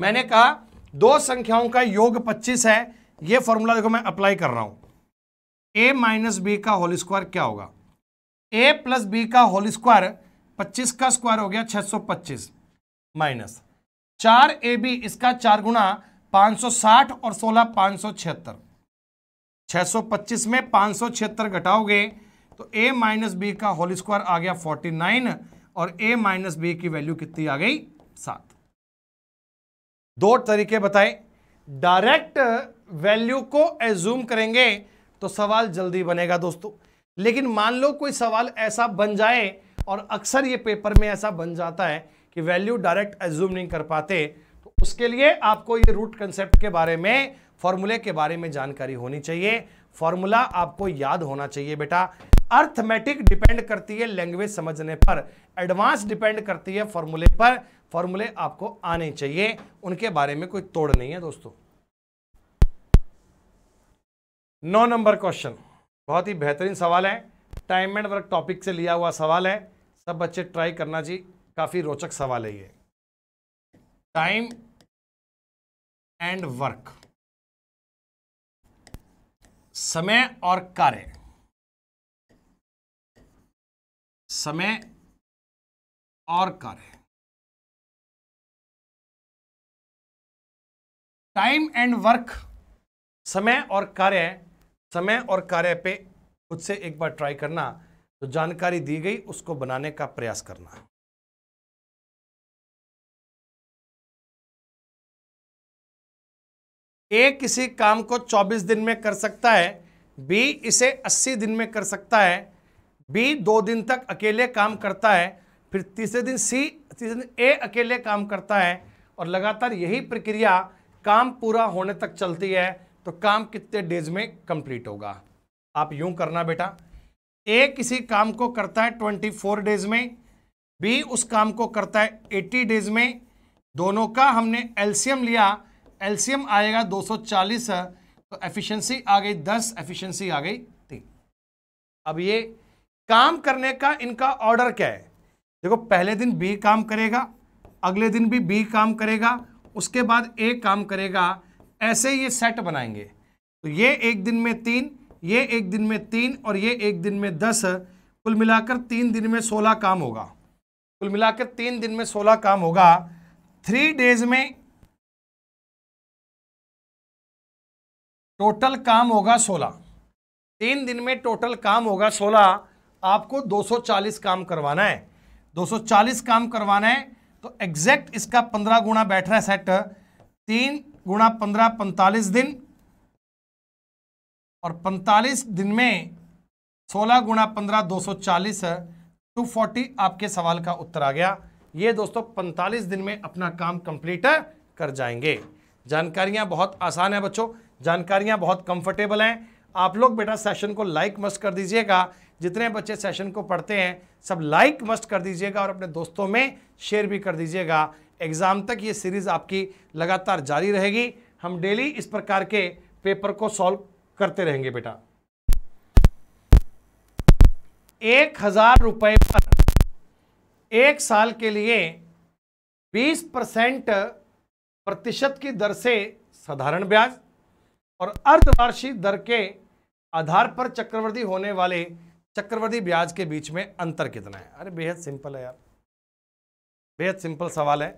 मैंने कहा दो संख्याओं का योग 25 है ये फॉर्मूला देखो मैं अप्लाई कर रहा हूं ए माइनस बी का होल स्क्वायर क्या होगा ए प्लस बी का होल स्क्वायर 25 का स्क्वायर हो गया 625 माइनस चार ए बी इसका चार सौ 560 और 16 पांच सौ छिहत्तर में पांच सौ छिहत्तर घटाओगे तो ए माइनस बी का होल स्क्वायर आ गया फोर्टी नाइन और ए माइनस बी की वैल्यू कितनी आ गई सात दो तरीके बताए डायरेक्ट वैल्यू को एज्यूम करेंगे तो सवाल जल्दी बनेगा दोस्तों लेकिन मान लो कोई सवाल ऐसा बन जाए और अक्सर ये पेपर में ऐसा बन जाता है कि वैल्यू डायरेक्ट एज्यूम नहीं कर पाते तो उसके लिए आपको ये रूट कंसेप्ट के बारे में फॉर्मूले के बारे में जानकारी होनी चाहिए फॉर्मूला आपको याद होना चाहिए बेटा अर्थमेटिक डिपेंड करती है लैंग्वेज समझने पर एडवांस डिपेंड करती है फॉर्मूले पर फॉर्मूले आपको आने चाहिए उनके बारे में कोई तोड़ नहीं है दोस्तों नौ नंबर क्वेश्चन बहुत ही बेहतरीन सवाल है टाइम एंड वर्क टॉपिक से लिया हुआ सवाल है सब बच्चे ट्राई करना जी काफ़ी रोचक सवाल है ये टाइम एंड वर्क समय और कार्य समय और कार्य टाइम एंड वर्क समय और कार्य समय और कार्य पे खुद से एक बार ट्राई करना जो तो जानकारी दी गई उसको बनाने का प्रयास करना ए किसी काम को 24 दिन में कर सकता है बी इसे 80 दिन में कर सकता है बी दो दिन तक अकेले काम करता है फिर तीसरे दिन सी तीसरे दिन ए अकेले काम करता है और लगातार यही प्रक्रिया काम पूरा होने तक चलती है तो काम कितने डेज में कंप्लीट होगा आप यूं करना बेटा ए किसी काम को करता है ट्वेंटी फोर डेज में बी उस काम को करता है एटी डेज में दोनों का हमने एलसीएम लिया एलसीएम आएगा 240 तो एफिशिएंसी आ गई 10 एफिशिएंसी आ गई तीन अब ये काम करने का इनका ऑर्डर क्या है देखो पहले दिन बी काम करेगा अगले दिन भी बी काम करेगा उसके बाद ए काम करेगा ऐसे ये सेट बनाएंगे तो ये एक दिन में तीन ये एक दिन में तीन और ये एक दिन में दस कुल मिलाकर तीन दिन में सोलह काम होगा कुल मिलाकर तीन दिन में सोलह काम होगा थ्री डेज में टोटल काम होगा सोलह तीन दिन में टोटल काम होगा सोलह आपको 240 काम करवाना है 240 काम करवाना है तो एग्जैक्ट इसका 15 गुणा बैठ रहा है सेट तीन गुणा पंद्रह पैंतालीस दिन और पैंतालीस दिन में 16 गुणा पंद्रह दो सौ चालीस टू फोर्टी आपके सवाल का उत्तर आ गया ये दोस्तों 45 दिन में अपना काम कंप्लीट कर जाएंगे जानकारियां बहुत आसान है बच्चों जानकारियां बहुत कंफर्टेबल हैं आप लोग बेटा सेशन को लाइक मस्त कर दीजिएगा जितने बच्चे सेशन को पढ़ते हैं सब लाइक मस्ट कर दीजिएगा और अपने दोस्तों में शेयर भी कर दीजिएगा एग्ज़ाम तक ये सीरीज़ आपकी लगातार जारी रहेगी हम डेली इस प्रकार के पेपर को सॉल्व करते रहेंगे बेटा एक हज़ार रुपए पर एक साल के लिए बीस परसेंट प्रतिशत की दर से साधारण ब्याज और अर्धवार्षिक दर के आधार पर चक्रवृद्धि होने वाले चक्रवर्ती ब्याज के बीच में अंतर कितना है अरे बेहद सिंपल है यार बेहद सिंपल सवाल है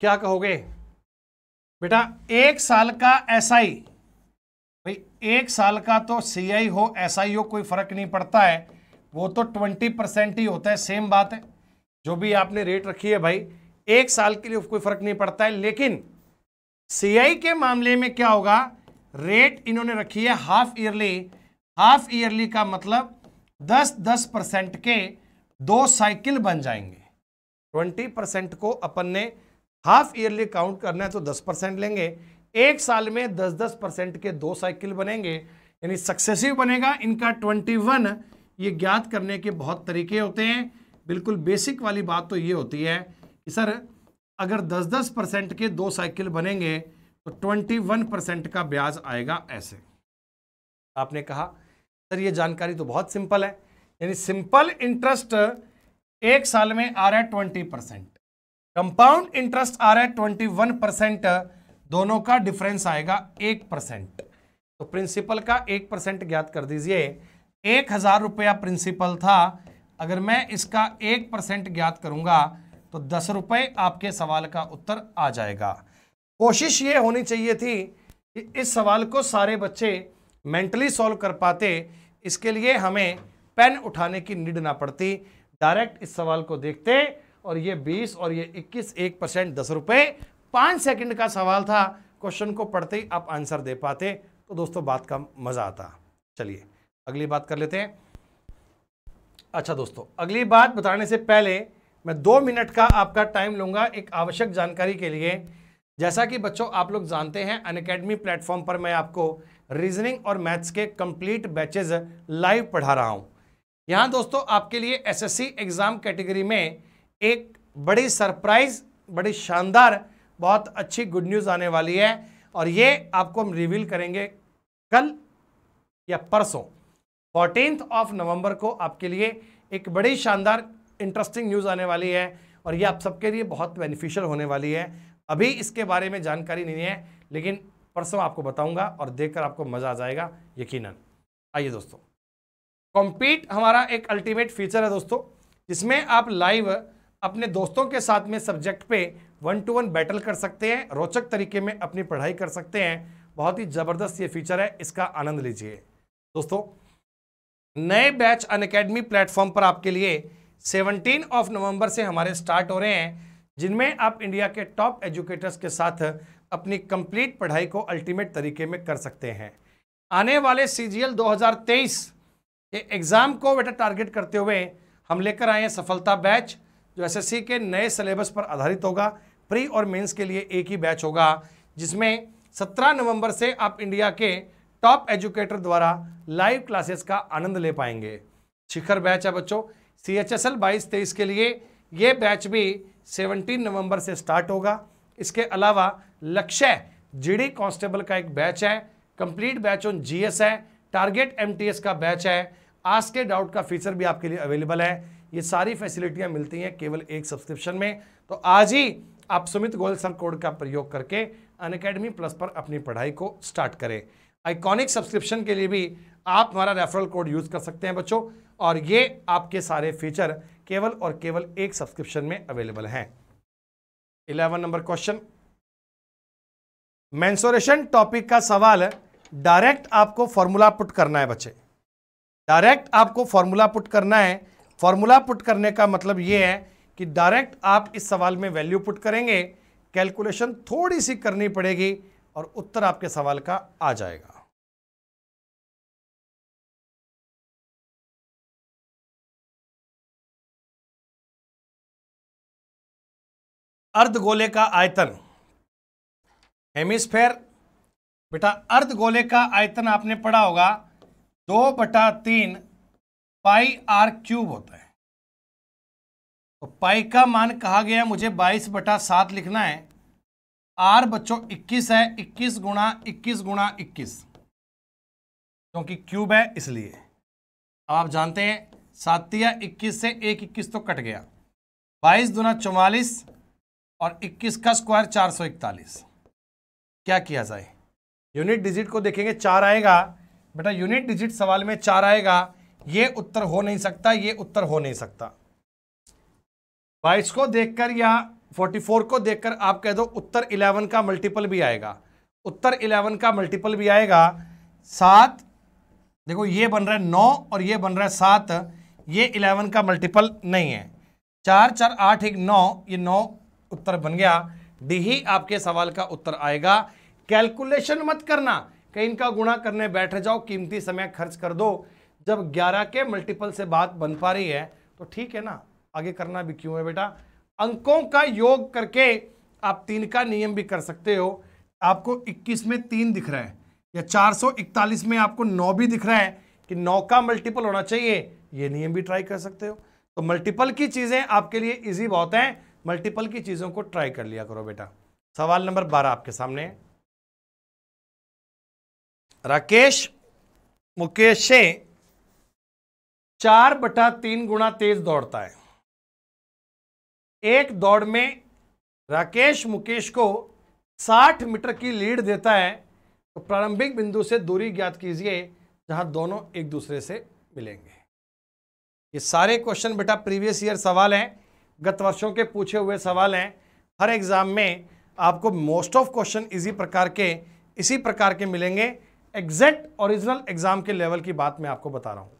क्या कहोगे बेटा एक साल का एस आई भाई एक साल का तो सी आई हो एस आई हो कोई फर्क नहीं पड़ता है वो तो ट्वेंटी परसेंट ही होता है सेम बात है जो भी आपने रेट रखी है भाई एक साल के लिए कोई फर्क नहीं पड़ता है लेकिन सी आई के मामले में क्या होगा रेट इन्होंने रखी है हाफ ईयरली हाफ ईयरली का मतलब 10 10 परसेंट के दो साइकिल बन जाएंगे 20 परसेंट को अपन ने हाफ ईयरली काउंट करना है तो 10 परसेंट लेंगे एक साल में 10 10 परसेंट के दो साइकिल बनेंगे यानी सक्सेसिव बनेगा इनका 21 ये ज्ञात करने के बहुत तरीके होते हैं बिल्कुल बेसिक वाली बात तो ये होती है कि सर अगर दस दस परसेंट के दो साइकिल बनेंगे तो ट्वेंटी वन परसेंट का ब्याज आएगा ऐसे आपने कहा सर ये जानकारी तो बहुत सिंपल है यानी सिंपल इंटरेस्ट एक साल में आ रहा है ट्वेंटी परसेंट कंपाउंड इंटरेस्ट आ रहा है ट्वेंटी वन परसेंट दोनों का डिफरेंस आएगा एक परसेंट तो प्रिंसिपल का एक परसेंट ज्ञात कर दीजिए एक हजार रुपया प्रिंसिपल था अगर मैं इसका एक परसेंट ज्ञात करूंगा तो दस रुपये आपके सवाल का उत्तर आ जाएगा कोशिश ये होनी चाहिए थी कि इस सवाल को सारे बच्चे मेंटली सॉल्व कर पाते इसके लिए हमें पेन उठाने की नीड ना पड़ती डायरेक्ट इस सवाल को देखते और ये 20 और ये 21 एक परसेंट दस रुपये पाँच सेकेंड का सवाल था क्वेश्चन को पढ़ते ही आप आंसर दे पाते तो दोस्तों बात का मज़ा आता चलिए अगली बात कर लेते हैं अच्छा दोस्तों अगली बात बताने से पहले मैं दो मिनट का आपका टाइम लूँगा एक आवश्यक जानकारी के लिए जैसा कि बच्चों आप लोग जानते हैं अनकेडमी प्लेटफॉर्म पर मैं आपको रीजनिंग और मैथ्स के कंप्लीट बैचेज लाइव पढ़ा रहा हूं यहां दोस्तों आपके लिए एसएससी एग्ज़ाम कैटेगरी में एक बड़ी सरप्राइज बड़ी शानदार बहुत अच्छी गुड न्यूज़ आने वाली है और ये आपको हम रिवील करेंगे कल या परसों फोर्टीन ऑफ नवंबर को आपके लिए एक बड़ी शानदार इंटरेस्टिंग न्यूज़ आने वाली है और ये आप सबके लिए बहुत बेनिफिशियल होने वाली है अभी इसके बारे में जानकारी नहीं है लेकिन परसों आपको बताऊंगा और देखकर आपको मज़ा आ जाएगा यकीनन आइए दोस्तों कॉम्पीट हमारा एक अल्टीमेट फीचर है दोस्तों जिसमें आप लाइव अपने दोस्तों के साथ में सब्जेक्ट पे वन टू वन बैटल कर सकते हैं रोचक तरीके में अपनी पढ़ाई कर सकते हैं बहुत ही ज़बरदस्त ये फीचर है इसका आनंद लीजिए दोस्तों नए बैच अनकेडमी प्लेटफॉर्म पर आपके लिए 17 ऑफ नवंबर से हमारे स्टार्ट हो रहे हैं जिनमें आप इंडिया के टॉप एजुकेटर्स के साथ अपनी कंप्लीट पढ़ाई को अल्टीमेट तरीके में कर सकते हैं आने वाले सी जी एल दो हज़ार तेईस के एग्ज़ाम को बेटा टारगेट करते हुए हम लेकर आए हैं सफलता बैच जो एसएससी के नए सिलेबस पर आधारित होगा प्री और मेंस के लिए एक ही बैच होगा जिसमें 17 नवंबर से आप इंडिया के टॉप एजुकेटर द्वारा लाइव क्लासेस का आनंद ले पाएंगे शिखर बैच है बच्चों सी एच एस एल बाईस तेईस के लिए ये बैच भी 17 नवंबर से स्टार्ट होगा इसके अलावा लक्ष्य जीडी कांस्टेबल का एक बैच है कंप्लीट बैच ऑन जीएस है टारगेट एमटीएस का बैच है आज के डाउट का फीचर भी आपके लिए अवेलेबल है ये सारी फैसिलिटियां मिलती हैं केवल एक सब्सक्रिप्शन में तो आज ही आप सुमित गोयल सर कोड का प्रयोग करके अनकेडमी प्लस पर अपनी पढ़ाई को स्टार्ट करें आइकॉनिक सब्सक्रिप्शन के लिए भी आप हमारा रेफरल कोड यूज़ कर सकते हैं बच्चों और ये आपके सारे फीचर केवल और केवल एक सब्सक्रिप्शन में अवेलेबल है eleven number question mensuration topic का सवाल डायरेक्ट आपको फॉर्मूला पुट करना है बच्चे डायरेक्ट आपको फॉर्मूला पुट करना है फॉर्मूला पुट करने का मतलब यह है कि डायरेक्ट आप इस सवाल में वैल्यू पुट करेंगे कैलकुलेशन थोड़ी सी करनी पड़ेगी और उत्तर आपके सवाल का आ जाएगा अर्धगोले का आयतन हेमिस्फेयर बेटा अर्धगोले का आयतन आपने पढ़ा होगा दो बटा तीन पाई आर क्यूब होता है तो पाई का मान कहा गया मुझे बाईस बटा सात लिखना है आर बच्चों इक्कीस है इक्कीस गुणा इक्कीस गुणा इक्कीस क्योंकि क्यूब है इसलिए अब आप जानते हैं सातिया इक्कीस से एक इक्कीस तो कट गया बाईस दुना चौवालीस और 21 का स्क्वायर चार सौ इकतालीस क्या किया जाए यूनिट डिजिट को देखेंगे चार आएगा बेटा यूनिट डिजिट सवाल में चार आएगा ये उत्तर हो नहीं सकता ये उत्तर हो नहीं सकता बाईस को देखकर या 44 को देखकर आप कह दो उत्तर 11 का मल्टीपल भी आएगा उत्तर 11 का मल्टीपल भी आएगा सात देखो ये बन रहा है नौ और ये बन रहा है सात ये 11 का मल्टीपल नहीं है चार चार आठ एक नौ ये नौ उत्तर बन गया डी ही आपके सवाल का उत्तर आएगा कैलकुलेशन मत करना कहीं इनका गुणा करने बैठ जाओ कीमती समय खर्च कर दो जब 11 के मल्टीपल से बात बन पा रही है तो ठीक है ना आगे करना भी क्यों है बेटा अंकों का योग करके आप तीन का नियम भी कर सकते हो आपको 21 में तीन दिख रहा है या 441 में आपको नौ भी दिख रहा है कि नौ का मल्टीपल होना चाहिए ये नियम भी ट्राई कर सकते हो तो मल्टीपल की चीज़ें आपके लिए ईजी बहुत हैं मल्टीपल की चीज़ों को ट्राई कर लिया करो बेटा सवाल नंबर बारह आपके सामने राकेश मुकेश से चार बटा तीन गुणा तेज दौड़ता है एक दौड़ में राकेश मुकेश को 60 मीटर की लीड देता है तो प्रारंभिक बिंदु से दूरी ज्ञात कीजिए जहां दोनों एक दूसरे से मिलेंगे ये सारे क्वेश्चन बेटा प्रीवियस ईयर सवाल हैं गत वर्षों के पूछे हुए सवाल हैं हर एग्ज़ाम में आपको मोस्ट ऑफ क्वेश्चन इसी प्रकार के इसी प्रकार के मिलेंगे एग्जैक्ट ओरिजिनल एग्ज़ाम के लेवल की बात मैं आपको बता रहा हूँ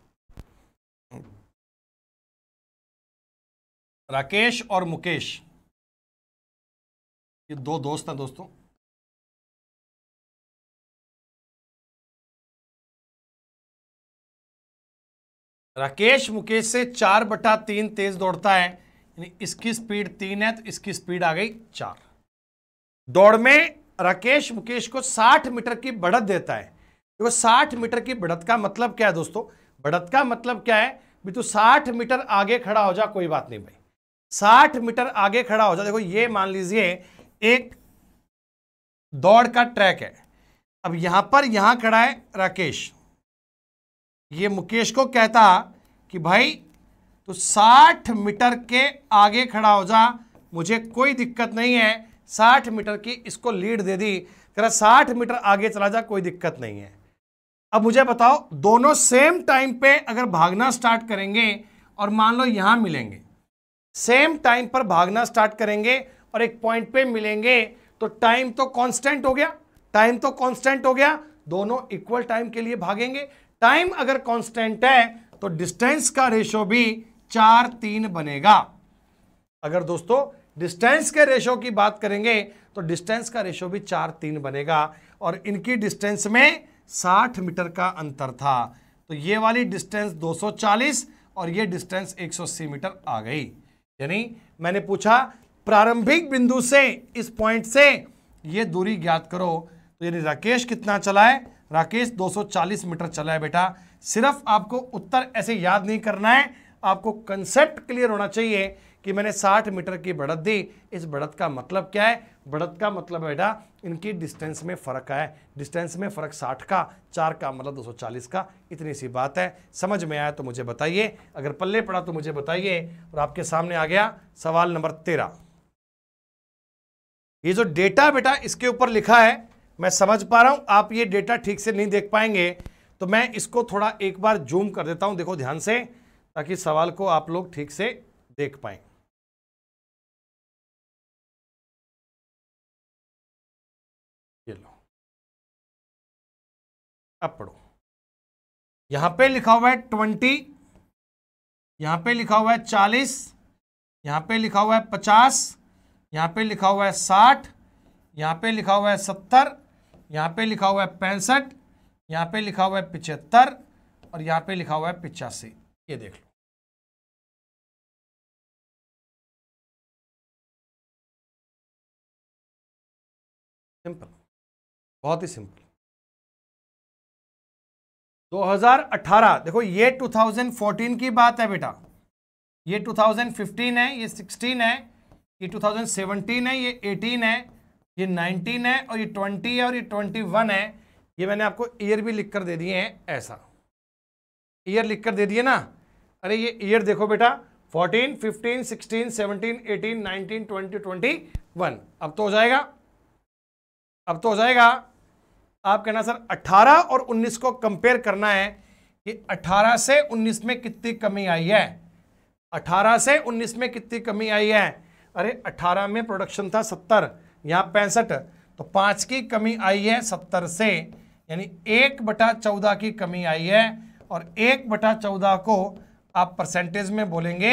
राकेश और मुकेश ये दो दोस्त हैं दोस्तों राकेश मुकेश से चार बटा तीन तेज दौड़ता है यानी इसकी स्पीड तीन है तो इसकी स्पीड आ गई चार दौड़ में राकेश मुकेश को 60 मीटर की बढ़त देता है देखो तो 60 मीटर की बढ़त का मतलब क्या है दोस्तों बढ़त का मतलब क्या है भी तू 60 मीटर आगे खड़ा हो जा कोई बात नहीं भाई 60 मीटर आगे खड़ा हो जा देखो ये मान लीजिए एक दौड़ का ट्रैक है अब यहां पर यहां खड़ा है राकेश ये मुकेश को कहता कि भाई तो 60 मीटर के आगे खड़ा हो जा मुझे कोई दिक्कत नहीं है 60 मीटर की इसको लीड दे दी करा 60 मीटर आगे चला जा कोई दिक्कत नहीं है अब मुझे बताओ दोनों सेम टाइम पे अगर भागना स्टार्ट करेंगे और मान लो यहाँ मिलेंगे सेम टाइम पर भागना स्टार्ट करेंगे और एक पॉइंट पे मिलेंगे तो टाइम तो कांस्टेंट हो गया टाइम तो कांस्टेंट हो गया दोनों इक्वल टाइम के लिए भागेंगे टाइम अगर कांस्टेंट है तो डिस्टेंस का रेशो भी चार तीन बनेगा अगर दोस्तों डिस्टेंस के रेशो की बात करेंगे तो डिस्टेंस का रेशो भी चार तीन बनेगा और इनकी डिस्टेंस में साठ मीटर का अंतर था तो ये वाली डिस्टेंस 240 और ये डिस्टेंस 180 मीटर आ गई यानी मैंने पूछा प्रारंभिक बिंदु से इस पॉइंट से ये दूरी ज्ञात करो तो यानी राकेश कितना चला है राकेश 240 मीटर चला है बेटा सिर्फ आपको उत्तर ऐसे याद नहीं करना है आपको कंसेप्ट क्लियर होना चाहिए कि मैंने 60 मीटर की बढ़त दी इस बढ़त का मतलब क्या है बढ़त का मतलब बेटा इनकी डिस्टेंस में फ़र्क है डिस्टेंस में फ़र्क 60 का चार का मतलब 240 का इतनी सी बात है समझ में आया तो मुझे बताइए अगर पल्ले पड़ा तो मुझे बताइए और आपके सामने आ गया सवाल नंबर तेरह ये जो डेटा बेटा इसके ऊपर लिखा है मैं समझ पा रहा हूं आप ये डेटा ठीक से नहीं देख पाएंगे तो मैं इसको थोड़ा एक बार जूम कर देता हूं देखो ध्यान से ताकि सवाल को आप लोग ठीक से देख पाए अब पढ़ो यहां पे लिखा हुआ है ट्वेंटी यहां पे लिखा हुआ है चालीस यहां पे लिखा हुआ है पचास यहां पे लिखा हुआ है साठ यहां पे लिखा हुआ है सत्तर यहां पे लिखा हुआ है पैंसठ यहां पे लिखा हुआ है पिचहत्तर और यहां पे लिखा हुआ है पिचासी ये देख लो सिंपल बहुत ही सिंपल 2018 देखो ये 2014 की बात है बेटा ये 2015 है ये 16 है ये 2017 है ये 18 है ये 19 है और ये 20 है और ये 21 है ये मैंने आपको ईयर भी लिख कर दे दिए हैं ऐसा ईयर लिख कर दे दिए ना अरे ये ईयर देखो बेटा 14, 15, 16, 17, 18, 19, 20, 21 अब तो हो जाएगा अब तो हो जाएगा आप कहना सर 18 और 19 को कंपेयर करना है कि 18 से 19 में कितनी कमी आई है 18 से 19 में कितनी कमी आई है अरे 18 में प्रोडक्शन था 70 यहाँ पैंसठ तो पाँच की कमी आई है 70 से यानी एक बटा चौदह की कमी आई है और एक बटा चौदह को आप परसेंटेज में बोलेंगे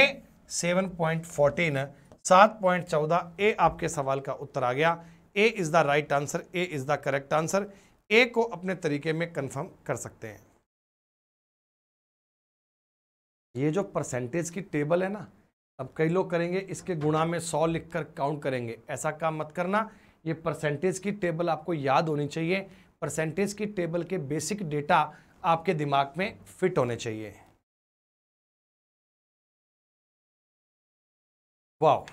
सेवन पॉइंट फोर्टीन सात पॉइंट चौदह ए आपके सवाल का उत्तर आ गया A is the right answer A is the correct answer A को अपने तरीके में कंफर्म कर सकते हैं ये जो परसेंटेज की टेबल है ना अब कई लोग करेंगे इसके गुणा में सौ लिख कर काउंट करेंगे ऐसा काम मत करना ये परसेंटेज की टेबल आपको याद होनी चाहिए परसेंटेज की टेबल के बेसिक डेटा आपके दिमाग में फिट होने चाहिए वाह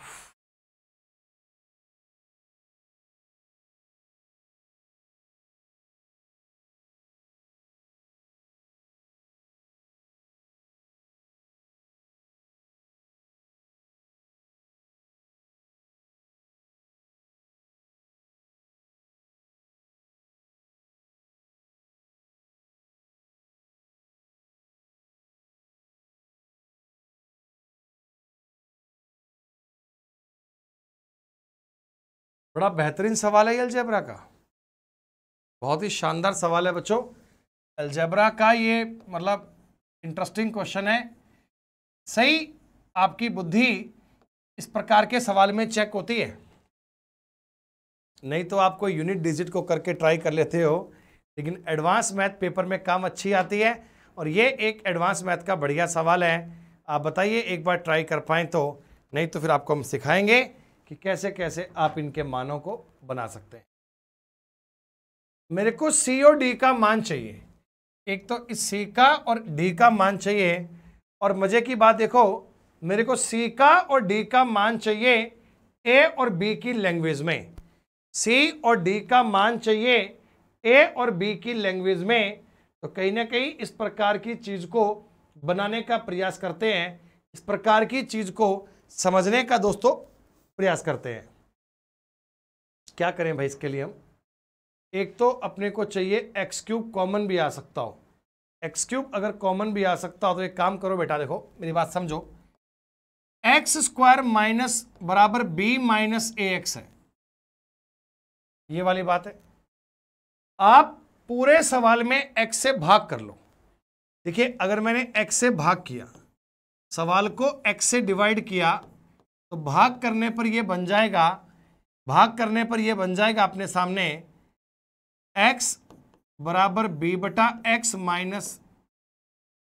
बड़ा बेहतरीन सवाल है एलजेब्रा का बहुत ही शानदार सवाल है बच्चों एलजेब्रा का ये मतलब इंटरेस्टिंग क्वेश्चन है सही आपकी बुद्धि इस प्रकार के सवाल में चेक होती है नहीं तो आपको यूनिट डिजिट को करके ट्राई कर लेते हो लेकिन एडवांस मैथ पेपर में काम अच्छी आती है और ये एक एडवांस मैथ का बढ़िया सवाल है आप बताइए एक बार ट्राई कर पाएँ तो नहीं तो फिर आपको हम सिखाएंगे कि कैसे कैसे आप इनके मानों को बना सकते हैं मेरे को सी और डी का मान चाहिए एक तो इस सी का और डी का मान चाहिए और मज़े की बात देखो मेरे को सी का और डी का मान चाहिए ए और बी की लैंग्वेज में सी और डी का मान चाहिए ए और बी की लैंग्वेज में तो कहीं ना कहीं इस प्रकार की चीज़ को बनाने का प्रयास करते हैं इस प्रकार की चीज़ को समझने का दोस्तों प्रयास करते हैं क्या करें भाई इसके लिए हम एक तो अपने को चाहिए एक्स क्यूब कॉमन भी आ सकता हो एक्स क्यूब अगर कॉमन भी आ सकता हो तो एक काम करो बेटा देखो मेरी बात समझो एक्स स्क्वायर माइनस बराबर बी माइनस ए एक्स है ये वाली बात है आप पूरे सवाल में एक्स से भाग कर लो देखिए अगर मैंने एक्स से भाग किया सवाल को एक्स से डिवाइड किया तो भाग करने पर ये बन जाएगा भाग करने पर ये बन जाएगा अपने सामने x बराबर बी बटा एक्स माइनस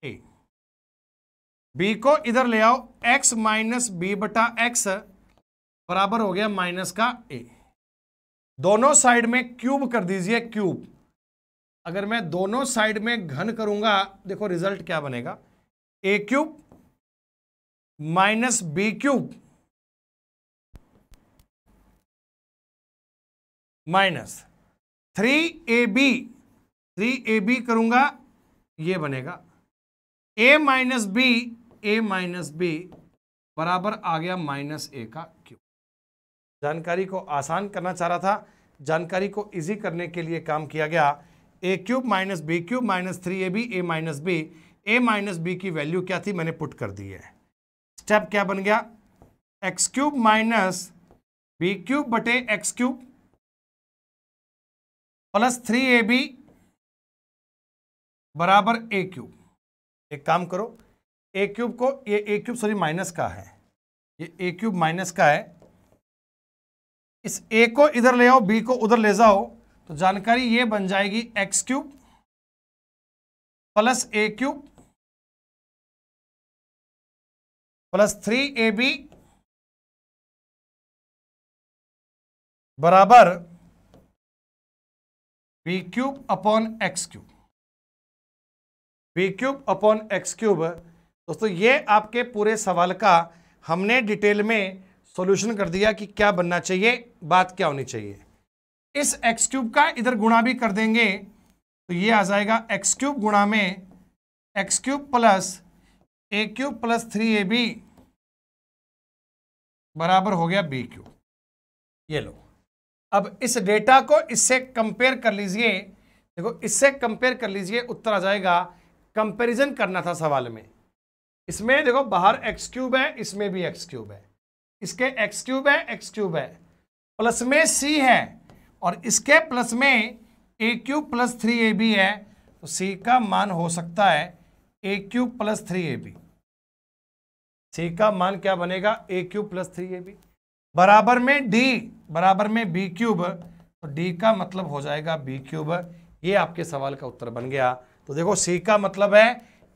ए बी को इधर ले आओ x माइनस बी बटा एक्स बराबर हो गया माइनस का ए दोनों साइड में क्यूब कर दीजिए क्यूब अगर मैं दोनों साइड में घन करूंगा देखो रिजल्ट क्या बनेगा A cube minus B cube minus three A B three A B करूंगा ये बनेगा A minus B A minus B बराबर आ गया माइनस ए का क्यू जानकारी को आसान करना चाह रहा था जानकारी को इजी करने के लिए काम किया गया A cube minus B cube minus three A B A minus B A minus B की वैल्यू क्या थी मैंने पुट कर दी है स्टेप क्या बन गया X cube minus B cube बटे X cube plus three A B बराबर ए क्यूब एक काम करो ए क्यूब को ये ए क्यूब सॉरी माइनस का है ये ए क्यूब माइनस का है इस ए को इधर ले आओ बी को उधर ले जाओ तो जानकारी ये बन जाएगी X cube plus A cube plus three A B बराबर V cube upon X cube V cube upon X cube दोस्तों ये आपके पूरे सवाल का हमने डिटेल में सॉल्यूशन कर दिया कि क्या बनना चाहिए बात क्या होनी चाहिए इस एक्स क्यूब का इधर गुणा भी कर देंगे तो ये आ जाएगा एक्स क्यूब गुणा में X cube plus A cube plus three A B बराबर हो गया बी क्यूब ये लो अब इस डेटा को इससे कंपेयर कर लीजिए देखो इससे कंपेयर कर लीजिए उत्तर आ जाएगा कंपैरिजन करना था सवाल में इसमें देखो बाहर एक्स क्यूब है इसमें भी एक्स क्यूब है इसके एक्स क्यूब है एक्स क्यूब है प्लस में सी है और इसके प्लस में A cube plus three A B है तो सी का मान हो सकता है A cube plus three A B C का मान क्या बनेगा A cube plus three A B बराबर में डी बराबर में बी क्यूब तो डी का मतलब हो जाएगा बी क्यूब ये आपके सवाल का उत्तर बन गया तो देखो सी का मतलब है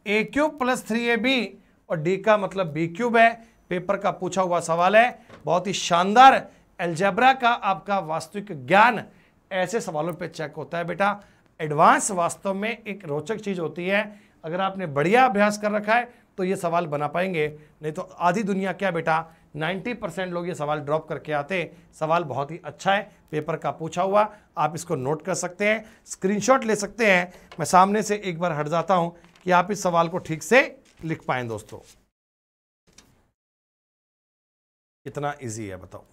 A cube plus three A B और डी का मतलब बी क्यूब है पेपर का पूछा हुआ सवाल है बहुत ही शानदार एल्जेब्रा का आपका वास्तविक ज्ञान ऐसे सवालों पे चेक होता है बेटा एडवांस वास्तव में एक रोचक चीज़ होती है अगर आपने बढ़िया अभ्यास कर रखा है तो ये सवाल बना पाएंगे नहीं तो आधी दुनिया क्या बेटा 90 परसेंट लोग ये सवाल ड्रॉप करके आते हैं सवाल बहुत ही अच्छा है पेपर का पूछा हुआ आप इसको नोट कर सकते हैं स्क्रीनशॉट ले सकते हैं मैं सामने से एक बार हट जाता हूँ कि आप इस सवाल को ठीक से लिख पाए दोस्तों इतना इजी है बताओ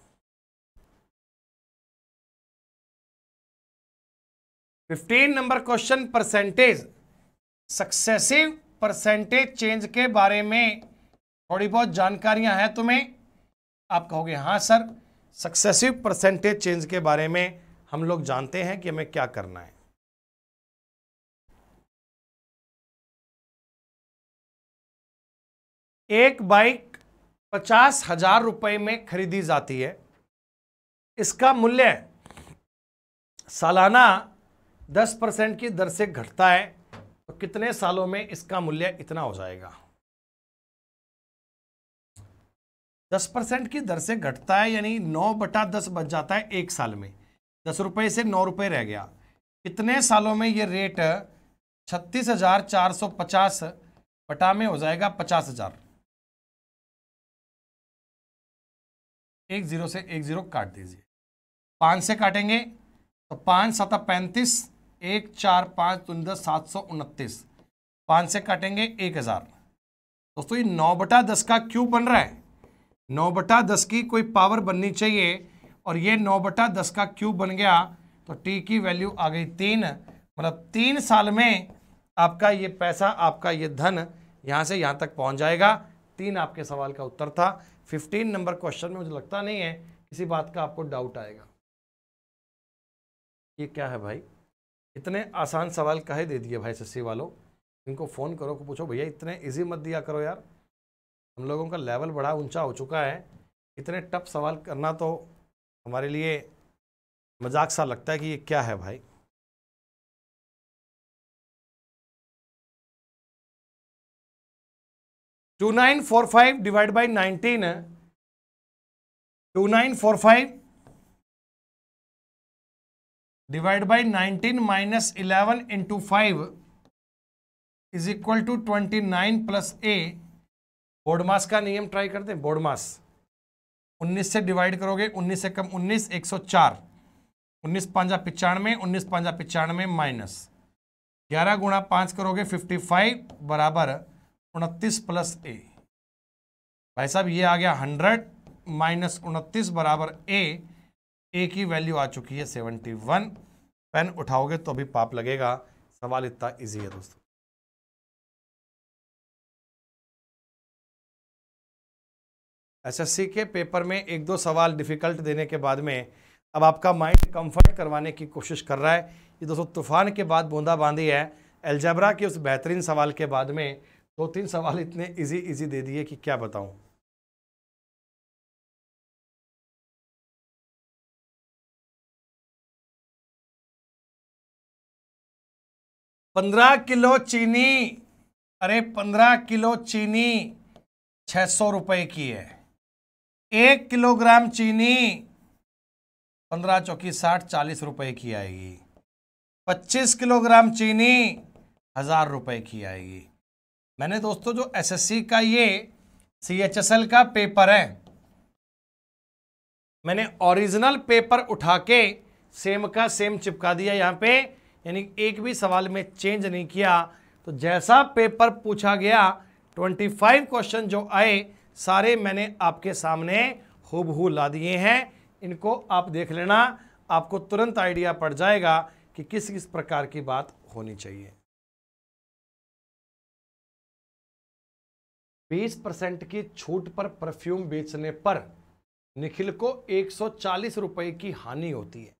fifteen number question percentage successive percentage change के बारे में थोड़ी बहुत जानकारियां हैं तुम्हें आप कहोगे हाँ सर सक्सेसिव परसेंटेज चेंज के बारे में हम लोग जानते हैं कि हमें क्या करना है एक बाइक पचास हजार रुपये में खरीदी जाती है इसका मूल्य सालाना दस परसेंट की दर से घटता है तो कितने सालों में इसका मूल्य इतना हो जाएगा दस परसेंट की दर से घटता है यानी नौ बटा दस बच जाता है एक साल में दस रुपये से नौ रुपये रह गया कितने सालों में ये रेट छत्तीस हजार चार सौ पचास बटा में हो जाएगा पचास हजार एक जीरो से एक जीरो काट दीजिए पाँच से काटेंगे तो पाँच सात पैंतीस एक चार पाँच तुम दस सात सौ उनतीस पाँच से काटेंगे एक हज़ार दोस्तों ये नौ बटा दस का क्यूब बन रहा है नौ बटा दस की कोई पावर बननी चाहिए और ये नौ बटा दस का क्यूब बन गया तो टी की वैल्यू आ गई तीन मतलब तीन साल में आपका ये पैसा आपका ये धन यहाँ से यहाँ तक पहुँच जाएगा तीन आपके सवाल का उत्तर था फिफ्टीन नंबर क्वेश्चन में मुझे लगता नहीं है किसी बात का आपको डाउट आएगा ये क्या है भाई इतने आसान सवाल कहे दे दिए भाई सस्सी वालों इनको फ़ोन करो को पूछो भैया इतने इजी मत दिया करो यार हम लोगों का लेवल बड़ा ऊंचा हो चुका है इतने टफ सवाल करना तो हमारे लिए मजाक सा लगता है कि ये क्या है भाई two nine four five divide by nineteen two nine four five divide by nineteen minus eleven into five is equal to twenty nine plus ए बोडमास का नियम ट्राई करते हैं बोडमास 19 से डिवाइड करोगे 19 से कम 19 104 उन्नीस पंजा पिचानवे उन्नीस पंजा पिचानवे माइनस ग्यारह गुणा पाँच करोगे 55 बराबर उनतीस प्लस ए भाई साहब ये आ गया 100 माइनस उनतीस बराबर ए ए की वैल्यू आ चुकी है 71 पेन उठाओगे तो भी पाप लगेगा सवाल इतना इजी है दोस्तों एसएससी अच्छा, के पेपर में एक दो सवाल डिफ़िकल्ट देने के बाद में अब आपका माइंड कंफर्ट करवाने की कोशिश कर रहा है ये दोस्तों तूफान के बाद बूंदाबांदी है एल्जबरा के उस बेहतरीन सवाल के बाद में दो तीन सवाल इतने इजी इजी दे दिए कि क्या बताऊं पंद्रह किलो चीनी अरे पंद्रह किलो चीनी छः सौ रुपये की है एक किलोग्राम चीनी पंद्रह चौकी साठ चालीस रुपए की आएगी पच्चीस किलोग्राम चीनी हजार रुपए की आएगी मैंने दोस्तों जो एसएससी का ये सीएचएसएल का पेपर है मैंने ओरिजिनल पेपर उठा के सेम का सेम चिपका दिया यहाँ पे यानी एक भी सवाल में चेंज नहीं किया तो जैसा पेपर पूछा गया 25 क्वेश्चन जो आए सारे मैंने आपके सामने हूबहू ला दिए हैं इनको आप देख लेना आपको तुरंत आइडिया पड़ जाएगा कि किस किस प्रकार की बात होनी चाहिए 20 परसेंट की छूट पर परफ्यूम बेचने पर निखिल को एक रुपए की हानि होती है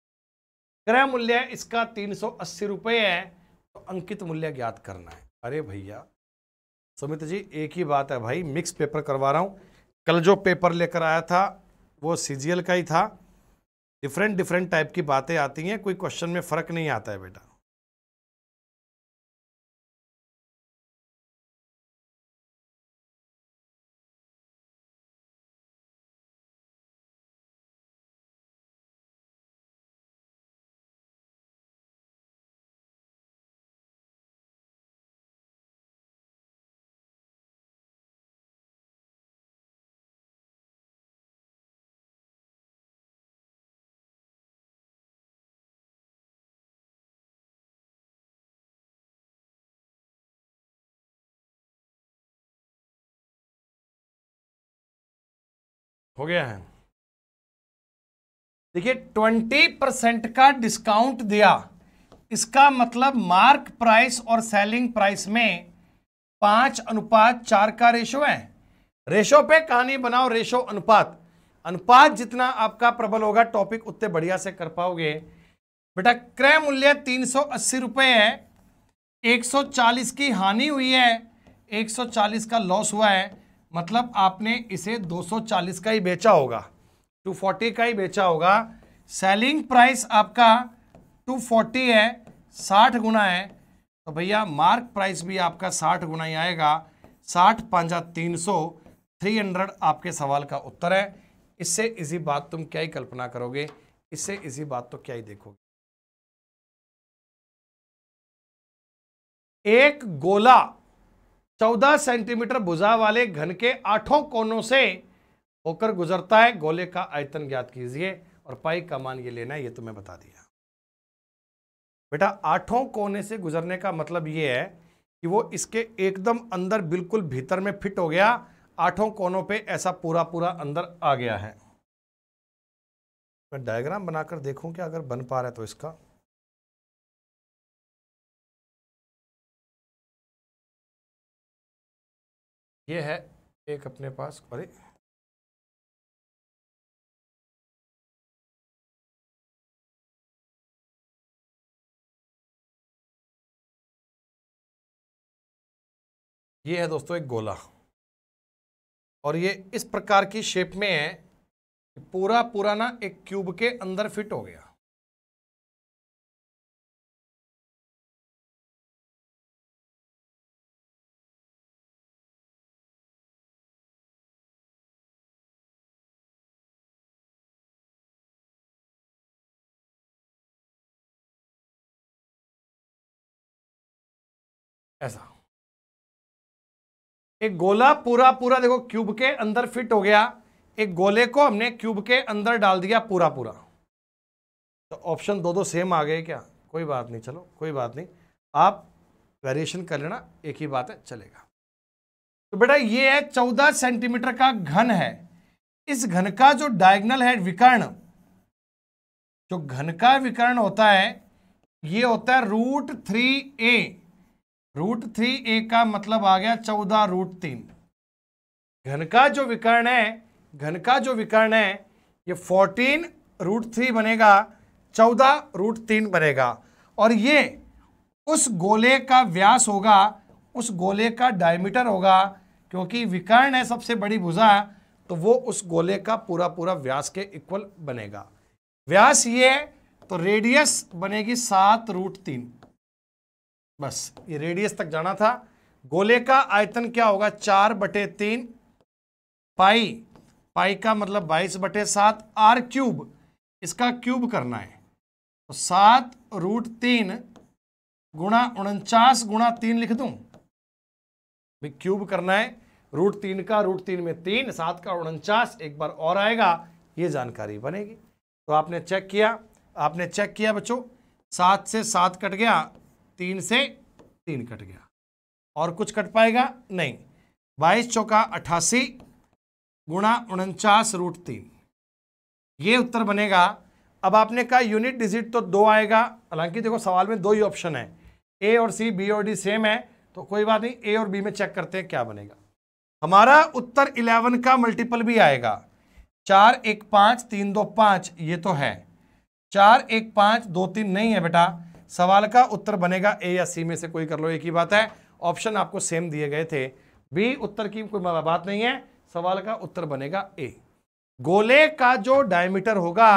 क्रय मूल्य इसका तीन रुपए है तो अंकित मूल्य ज्ञात करना है अरे भैया सुमित जी एक ही बात है भाई मिक्स पेपर करवा रहा हूँ कल जो पेपर लेकर आया था वो सी का ही था डिफरेंट डिफरेंट टाइप की बातें आती हैं कोई क्वेश्चन में फ़र्क नहीं आता है बेटा हो गया है देखिए ट्वेंटी परसेंट का डिस्काउंट दिया इसका मतलब मार्क प्राइस और सेलिंग प्राइस में पांच अनुपात चार का रेशो है रेशो पे कहानी बनाओ रेशो अनुपात अनुपात जितना आपका प्रबल होगा टॉपिक उतने बढ़िया से कर पाओगे बेटा क्रय मूल्य तीन सौ अस्सी रुपए है एक सौ चालीस की हानि हुई है एक सौ चालीस का लॉस हुआ है मतलब आपने इसे 240 का ही बेचा होगा 240 का ही बेचा होगा सेलिंग प्राइस आपका 240 है 60 गुना है तो भैया मार्क प्राइस भी आपका 60 गुना ही आएगा साठ पाँचा तीन सौ थ्री हंड्रेड आपके सवाल का उत्तर है इससे इसी बात तुम क्या ही कल्पना करोगे इससे इसी बात तो क्या ही देखोगे एक गोला चौदह सेंटीमीटर भुजा वाले घन के आठों कोनों से होकर गुजरता है गोले का आयतन ज्ञात कीजिए और पाई का मान ये लेना है ये तुम्हें तो बता दिया बेटा आठों कोने से गुजरने का मतलब ये है कि वो इसके एकदम अंदर बिल्कुल भीतर में फिट हो गया आठों कोनों पे ऐसा पूरा पूरा अंदर आ गया है मैं डायग्राम बनाकर देखूं कि अगर बन पा रहा है तो इसका ये है एक अपने पास सॉरी ये है दोस्तों एक गोला और ये इस प्रकार की शेप में है पूरा पूरा ना एक क्यूब के अंदर फिट हो गया ऐसा एक गोला पूरा पूरा देखो क्यूब के अंदर फिट हो गया एक गोले को हमने क्यूब के अंदर डाल दिया पूरा पूरा तो ऑप्शन दो दो सेम आ गए क्या कोई बात नहीं चलो कोई बात नहीं आप वेरिएशन कर लेना एक ही बात है चलेगा तो बेटा ये है चौदह सेंटीमीटर का घन है इस घन का जो डायगनल है विकर्ण जो घन का विकर्ण होता है ये होता है root three a root three a का मतलब आ गया चौदह रूट तीन घन का जो विकर्ण है घन का जो विकर्ण है ये फोर्टीन रूट थ्री बनेगा चौदह रूट तीन बनेगा और ये उस गोले का व्यास होगा उस गोले का डायमीटर होगा क्योंकि विकर्ण है सबसे बड़ी भुजा तो वो उस गोले का पूरा पूरा व्यास के इक्वल बनेगा व्यास ये तो रेडियस बनेगी सात रूट तीन बस ये रेडियस तक जाना था गोले का आयतन क्या होगा चार बटे तीन पाई पाई का मतलब बाईस बटे सात आर क्यूब इसका क्यूब करना है तो सात रूट तीन गुणा उनचास गुणा तीन लिख दूं भी क्यूब करना है रूट तीन का रूट तीन में तीन सात का उनचास एक बार और आएगा ये जानकारी बनेगी तो आपने चेक किया आपने चेक किया बच्चों सात से सात कट गया तीन से तीन कट गया और कुछ कट पाएगा नहीं बाईस चौका अट्ठासी गुणा उनचास रूट तीन ये उत्तर बनेगा अब आपने कहा यूनिट डिजिट तो दो आएगा हालांकि देखो सवाल में दो ही ऑप्शन है ए और सी बी और डी सेम है तो कोई बात नहीं ए और बी में चेक करते हैं क्या बनेगा हमारा उत्तर इलेवन का मल्टीपल भी आएगा चार एक पाँच तीन दो पाँच ये तो है चार एक पाँच दो तीन नहीं है बेटा सवाल का उत्तर बनेगा ए या सी में से कोई कर लो एक ही बात है ऑप्शन आपको सेम दिए गए थे बी उत्तर की कोई बात नहीं है सवाल का उत्तर बनेगा ए गोले का जो डायमीटर होगा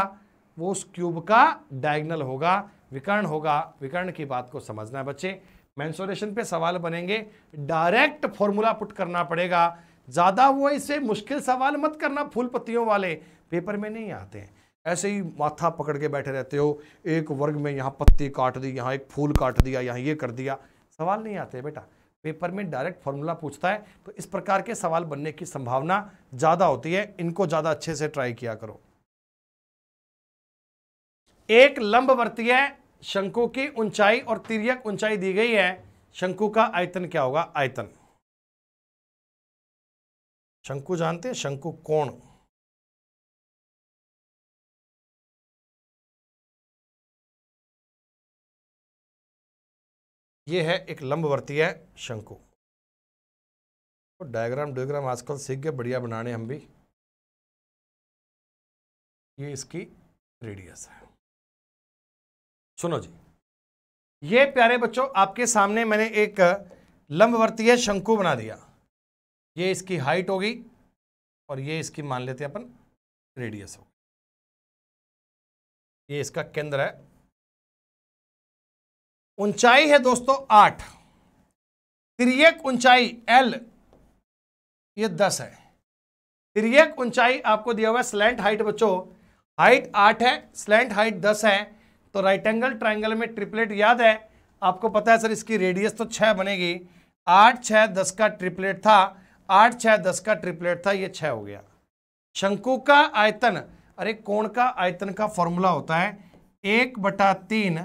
वो उस क्यूब का डायगनल होगा विकर्ण होगा विकर्ण की बात को समझना है बच्चे मैंसोरेशन पे सवाल बनेंगे डायरेक्ट फॉर्मूला पुट करना पड़ेगा ज़्यादा वो इसे मुश्किल सवाल मत करना फूल पत्तियों वाले पेपर में नहीं आते हैं ऐसे ही माथा पकड़ के बैठे रहते हो एक वर्ग में यहाँ पत्ती काट दी यहाँ एक फूल काट दिया यहाँ ये कर दिया सवाल नहीं आते बेटा पेपर में डायरेक्ट फॉर्मूला पूछता है तो इस प्रकार के सवाल बनने की संभावना ज़्यादा होती है इनको ज़्यादा अच्छे से ट्राई किया करो एक लंब वर्तीय शंकु की ऊंचाई और तिरक ऊंचाई दी गई है शंकु का आयतन क्या होगा आयतन शंकु जानते हैं शंकु कोण ये है एक लंबवर्तीय शंकु तो डायग्राम डायग्राम आजकल सीख गए बढ़िया बनाने हम भी ये इसकी रेडियस है सुनो जी ये प्यारे बच्चों आपके सामने मैंने एक लंबवर्तीय शंकु बना दिया ये इसकी हाइट होगी और ये इसकी मान लेते हैं अपन रेडियस होगी ये इसका केंद्र है ऊंचाई है दोस्तों आठ त्रियक ऊंचाई एल ये दस है त्रियक ऊंचाई आपको दिया हुआ है स्लेंट हाइट बच्चों हाइट आठ है स्लेंट हाइट दस है तो राइट एंगल ट्राइंगल में ट्रिपलेट याद है आपको पता है सर इसकी रेडियस तो छः बनेगी आठ छः दस का ट्रिपलेट था आठ छः दस का ट्रिपलेट था ये छः हो गया शंकु का आयतन अरे कोण का आयतन का फॉर्मूला होता है एक बटा तीन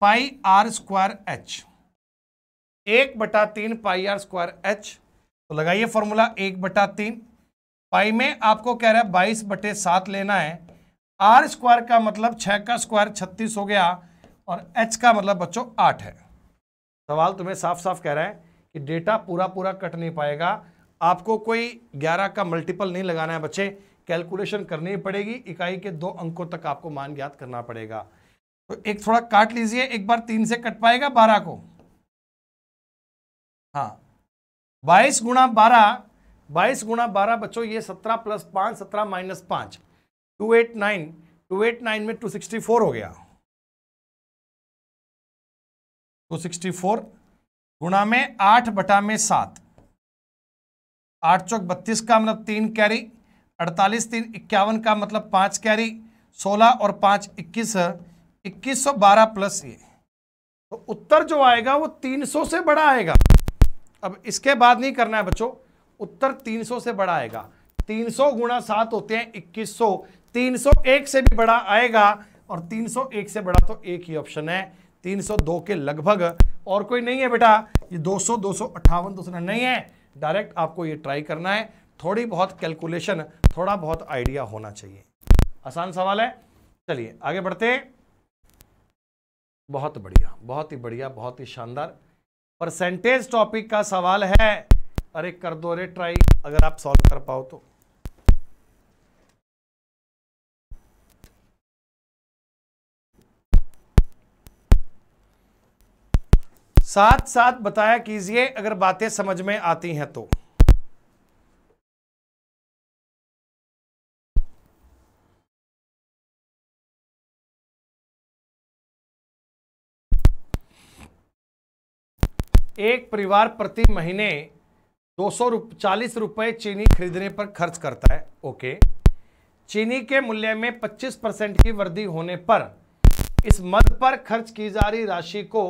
पाई आर स्क्वायर एच एक बटा तीन पाई आर स्क्वायर एच तो लगाइए फॉर्मूला एक बटा तीन पाई में आपको कह रहा है बाईस बटे सात लेना है आर स्क्वायर का मतलब छः का स्क्वायर छत्तीस हो गया और एच का मतलब बच्चों आठ है सवाल तुम्हें साफ साफ कह रहा है कि डेटा पूरा पूरा कट नहीं पाएगा आपको कोई ग्यारह का मल्टीपल नहीं लगाना है बच्चे कैलकुलेशन करनी पड़ेगी इकाई के दो अंकों तक आपको मान ज्ञात करना पड़ेगा तो एक थोड़ा काट लीजिए एक बार तीन से कट पाएगा बारह को हाँ बाईस गुणा बारह बाईस गुणा बारह बच्चों ये सत्रह प्लस पाँच सत्रह माइनस पाँच two eight nine two eight nine में टू सिक्सटी फोर हो गया टू सिक्सटी फोर गुणा में आठ बटा में सात आठ चौक बत्तीस का मतलब तीन कैरी अड़तालीस तीन इक्यावन का मतलब पाँच कैरी सोलह और पाँच इक्कीस इक्कीस सौ बारह प्लस ये तो उत्तर जो आएगा वो तीन सौ से बड़ा आएगा अब इसके बाद नहीं करना है बच्चों उत्तर तीन सौ से बड़ा आएगा तीन सौ गुणा सात होते हैं इक्कीस सौ तीन सौ एक से भी बड़ा आएगा और तीन सौ एक से बड़ा तो एक ही ऑप्शन है तीन सौ दो के लगभग और कोई नहीं है बेटा ये दो सौ दो सौ अट्ठावन दो सौ नहीं है डायरेक्ट आपको ये ट्राई करना है थोड़ी बहुत कैलकुलेशन थोड़ा बहुत आइडिया होना चाहिए आसान सवाल है चलिए आगे बढ़ते हैं बहुत बढ़िया बहुत ही बढ़िया बहुत ही शानदार परसेंटेज टॉपिक का सवाल है अरे कर दो अरे ट्राई अगर आप सॉल्व कर पाओ तो साथ साथ बताया कीजिए अगर बातें समझ में आती हैं तो एक परिवार प्रति महीने दो सौ रुप, चालीस रुपये चीनी खरीदने पर खर्च करता है ओके चीनी के मूल्य में 25 परसेंट की वृद्धि होने पर इस मद पर खर्च की जा रही राशि को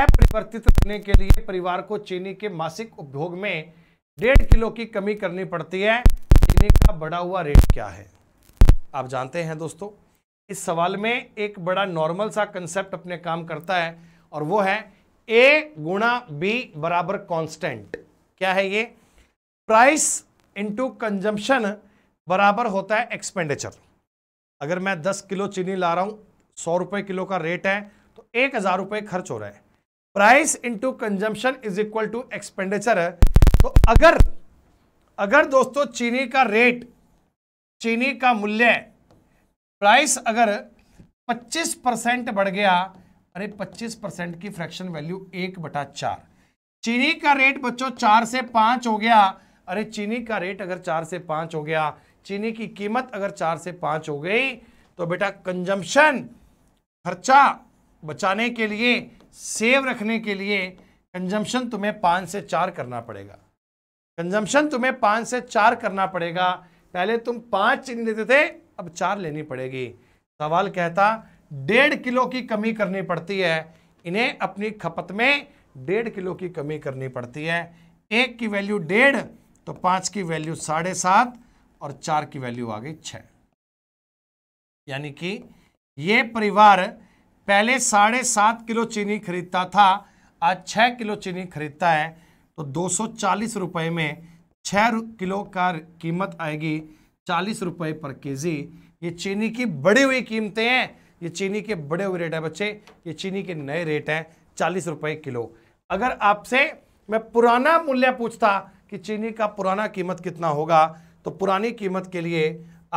अपरिवर्तित रखने के लिए परिवार को चीनी के मासिक उपभोग में डेढ़ किलो की कमी करनी पड़ती है चीनी का बढ़ा हुआ रेट क्या है आप जानते हैं दोस्तों इस सवाल में एक बड़ा नॉर्मल सा कंसेप्ट अपने काम करता है और वो है ए गुणा बी बराबर कांस्टेंट क्या है ये प्राइस इंटू कंजम्पशन बराबर होता है एक्सपेंडिचर अगर मैं दस किलो चीनी ला रहा हूं सौ रुपए किलो का रेट है तो एक हज़ार रुपए खर्च हो रहा है price into consumption is equal to expenditure है तो अगर अगर दोस्तों चीनी का रेट चीनी का मूल्य प्राइस अगर 25 परसेंट बढ़ गया अरे 25 परसेंट की फ्रैक्शन वैल्यू एक बटा चार चीनी का रेट बच्चों चार से पांच हो गया अरे चीनी का रेट अगर चार से पांच हो गया चीनी की कीमत अगर चार से पांच हो गई तो बेटा कंजम्पशन खर्चा बचाने के लिए सेव रखने के लिए कंजम्पशन तुम्हें पाँच से चार करना पड़ेगा कंजम्पशन तुम्हें पाँच से चार करना पड़ेगा पहले तुम पाँच चीनी लेते थे अब चार लेनी पड़ेगी सवाल कहता डेढ़ किलो की कमी करनी पड़ती है इन्हें अपनी खपत में डेढ़ किलो की कमी करनी पड़ती है एक की वैल्यू डेढ़ तो पांच की वैल्यू साढ़े सात और चार की वैल्यू आ गई छः यानी कि यह परिवार पहले साढ़े सात किलो चीनी खरीदता था आज छह किलो चीनी खरीदता है तो दो सौ चालीस रुपए में छह किलो का कीमत आएगी चालीस रुपए पर केजी ये चीनी की बढ़ी हुई कीमतें हैं ये चीनी के बड़े हुए रेट है बच्चे ये चीनी के नए रेट हैं चालीस रुपए किलो अगर आपसे मैं पुराना मूल्य पूछता कि चीनी का पुराना कीमत कितना होगा तो पुरानी कीमत के लिए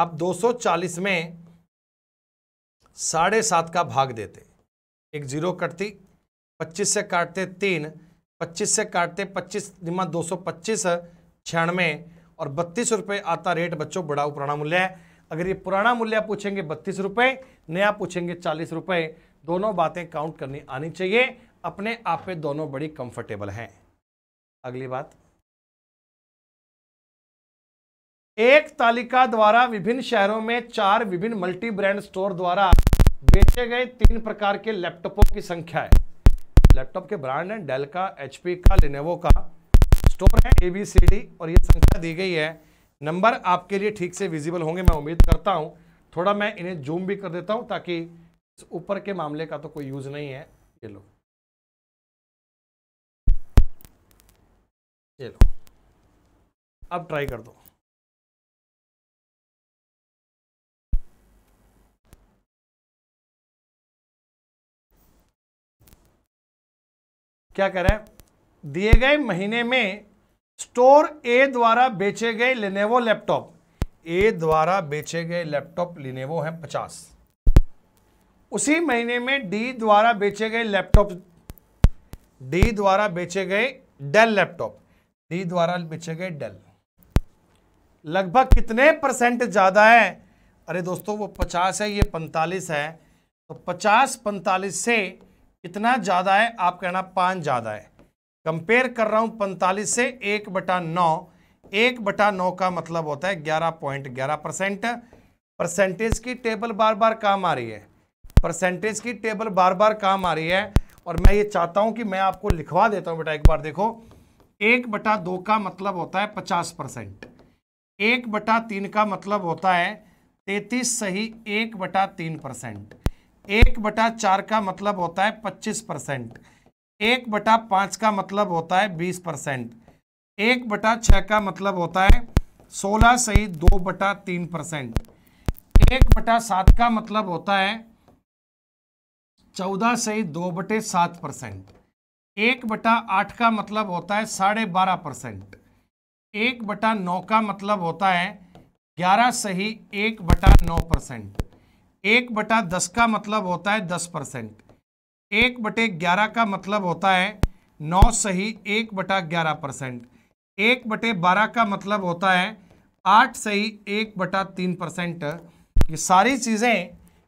आप 240 में साढ़े सात का भाग देते एक जीरो कटती 25 से काटते तीन 25 से काटते 25 निमा 225 सौ छियानवे और बत्तीस रुपये आता रेट बच्चों बड़ा पुराना मूल्य है अगर ये पुराना मूल्य पूछेंगे बत्तीस रुपए नया पूछेंगे चालीस रुपए दोनों बातें काउंट करनी आनी चाहिए अपने आप पे दोनों बड़ी कंफर्टेबल हैं अगली बात एक तालिका द्वारा विभिन्न शहरों में चार विभिन्न मल्टी ब्रांड स्टोर द्वारा बेचे गए तीन प्रकार के लैपटॉपों की संख्या है लैपटॉप के ब्रांड हैं डेल का एचपी का लिनेवो का स्टोर है एबीसीडी और ये संख्या दी गई है नंबर आपके लिए ठीक से विजिबल होंगे मैं उम्मीद करता हूँ थोड़ा मैं इन्हें जूम भी कर देता हूँ ताकि ऊपर के मामले का तो कोई यूज़ नहीं है ये लो ये लो अब ट्राई कर दो क्या कह दिए गए महीने में स्टोर ए द्वारा बेचे गए लेनेवो लैपटॉप ए द्वारा बेचे गए लैपटॉप लेनेवो हैं पचास उसी महीने में डी द्वारा बेचे गए लैपटॉप डी द्वारा बेचे गए डेल लैपटॉप डी द्वारा बेचे गए डेल लगभग कितने परसेंट ज़्यादा है अरे दोस्तों वो पचास है ये पैंतालीस है तो पचास पैंतालीस से कितना ज़्यादा है आप कहना पाँच ज़्यादा है कंपेयर कर रहा हूं पैंतालीस से एक बटा नौ एक बटा नौ का मतलब होता है ग्यारह पॉइंट ग्यारह परसेंट परसेंटेज की टेबल बार बार काम आ रही है परसेंटेज की टेबल बार बार काम आ रही है और मैं ये चाहता हूं कि मैं आपको लिखवा देता हूं बेटा एक बार देखो एक बटा दो का मतलब होता है पचास परसेंट एक बटा तीन का मतलब होता है तैतीस सही एक बटा तीन परसेंट एक बटा चार का मतलब होता है पच्चीस परसेंट एक बटा पाँच का मतलब होता है बीस परसेंट एक बटा छः का मतलब होता है सोलह सही दो बटा तीन परसेंट एक बटा सात का मतलब होता है चौदह सही दो बटे सात परसेंट एक बटा आठ का मतलब होता है साढ़े बारह परसेंट एक बटा नौ का मतलब होता है ग्यारह सही एक बटा नौ परसेंट एक बटा दस का मतलब होता है दस परसेंट एक बटे ग्यारह का मतलब होता है नौ सही एक बटा ग्यारह परसेंट एक बटे बारह का मतलब होता है आठ सही एक बटा तीन परसेंट ये सारी चीज़ें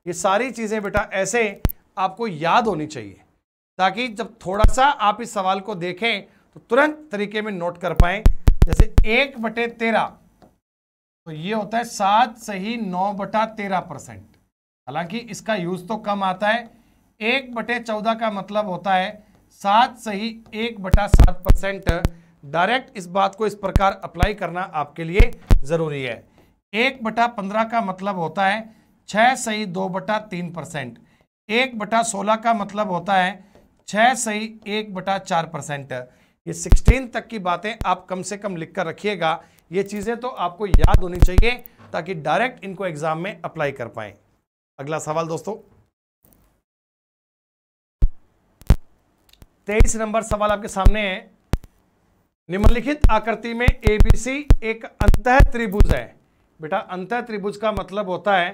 ये सारी चीज़ें बेटा ऐसे आपको याद होनी चाहिए ताकि जब थोड़ा सा आप इस सवाल को देखें तो तुरंत तरीके में नोट कर पाए जैसे एक बटे तेरह तो ये होता है सात सही नौ बटा तेरह परसेंट हालांकि इसका यूज तो कम आता है एक बटे चौदह का मतलब होता है सात सही एक बटा सात परसेंट डायरेक्ट इस बात को इस प्रकार अप्लाई करना आपके लिए ज़रूरी है एक बटा पंद्रह का मतलब होता है छः सही दो बटा तीन परसेंट एक बटा सोलह का मतलब होता है छः सही एक बटा चार परसेंट ये सिक्सटीन तक की बातें आप कम से कम लिख कर रखिएगा ये चीज़ें तो आपको याद होनी चाहिए ताकि डायरेक्ट इनको एग्ज़ाम में अप्लाई कर पाएँ अगला सवाल दोस्तों तेईस नंबर सवाल आपके सामने है निम्नलिखित आकृति में ए बी सी एक अंत त्रिभुज है बेटा अंत त्रिभुज का मतलब होता है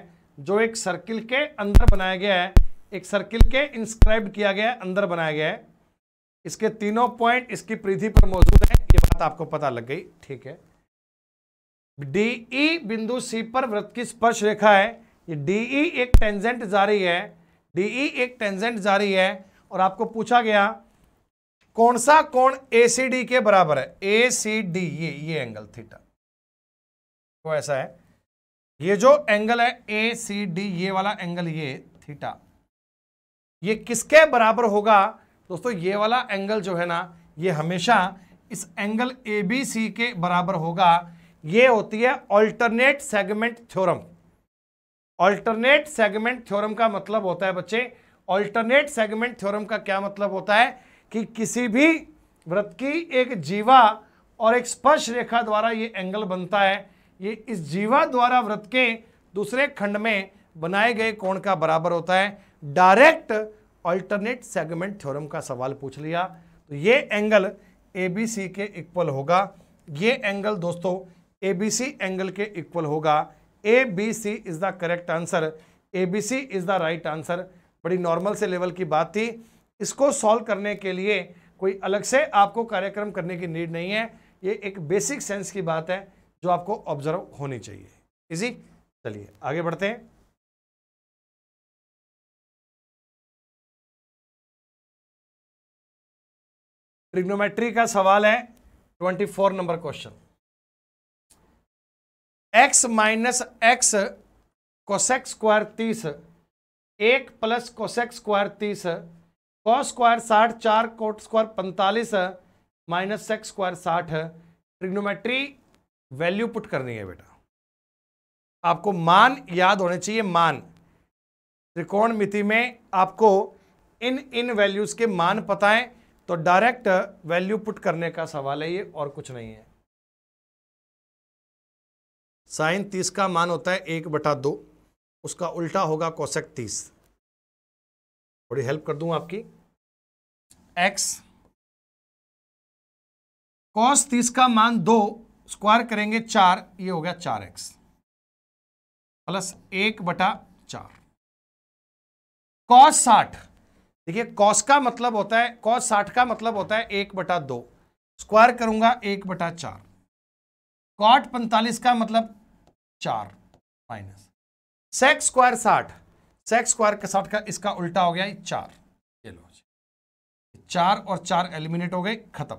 जो एक सर्किल के अंदर बनाया गया है एक सर्किल के इंस्क्राइब किया गया है अंदर बनाया गया है इसके तीनों पॉइंट इसकी परिधि पर मौजूद है ये बात आपको पता लग गई ठीक है डी ई e बिंदु सी पर वृत्त की स्पर्श रेखा है ये डीई e एक टेंजेंट जारी है डीई e एक टेंजेंट जारी है और आपको पूछा गया कौन सा कोण ए के बराबर है ए ये ये एंगल थीटा तो ऐसा है ये जो एंगल है ए ये वाला एंगल ये थीटा ये किसके बराबर होगा दोस्तों ये वाला एंगल जो है ना ये हमेशा इस एंगल ए बी सी के बराबर होगा ये होती है alternate segment theorem alternate segment theorem का मतलब होता है बच्चे ऑल्टरनेट सेगमेंट थ्योरम का क्या मतलब होता है कि किसी भी व्रत की एक जीवा और एक स्पर्श रेखा द्वारा ये एंगल बनता है ये इस जीवा द्वारा व्रत के दूसरे खंड में बनाए गए कोण का बराबर होता है डायरेक्ट अल्टरनेट सेगमेंट थ्योरम का सवाल पूछ लिया तो ये एंगल ए बी सी के इक्वल होगा ये एंगल दोस्तों ए बी सी एंगल के इक्वल होगा A B C is the correct answer A B C is the right answer बड़ी नॉर्मल से लेवल की बात थी इसको सॉल्व करने के लिए कोई अलग से आपको कार्यक्रम करने की नीड नहीं है ये एक बेसिक सेंस की बात है जो आपको ऑब्जर्व होनी चाहिए इजी चलिए आगे बढ़ते हैं ट्रिग्नोमेट्री का सवाल है 24 number question x minus x cosec square तीस एक प्लस कोसेक्स स्क्वायर तीस कॉस स्क्वायर साठ चार कोट स्क्वायर पैंतालीस है माइनस सेक्स स्क्वायर साठ है ट्रिग्नोमेट्री वैल्यू पुट करनी है बेटा आपको मान याद होने चाहिए मान त्रिकोण मिति में आपको इन इन वैल्यूज़ के मान पता है तो डायरेक्ट वैल्यू पुट करने का सवाल है ये और कुछ नहीं है साइन तीस का मान होता है एक बटा दो उसका उल्टा होगा कौशक तीस थोड़ी हेल्प कर दूं आपकी एक्स कॉस तीस का मान दो स्क्वायर करेंगे चार ये हो गया चार एक्स प्लस एक बटा चार कॉस साठ देखिए कॉस का मतलब होता है कॉस साठ का मतलब होता है एक बटा दो स्क्वायर करूंगा एक बटा चार कॉट पैंतालीस का मतलब चार माइनस सेक्स स्क्वायर साठ सेक्स स्क्वायर के साथ का इसका उल्टा हो गया चार ये लो चार और चार एलिमिनेट हो गए खत्म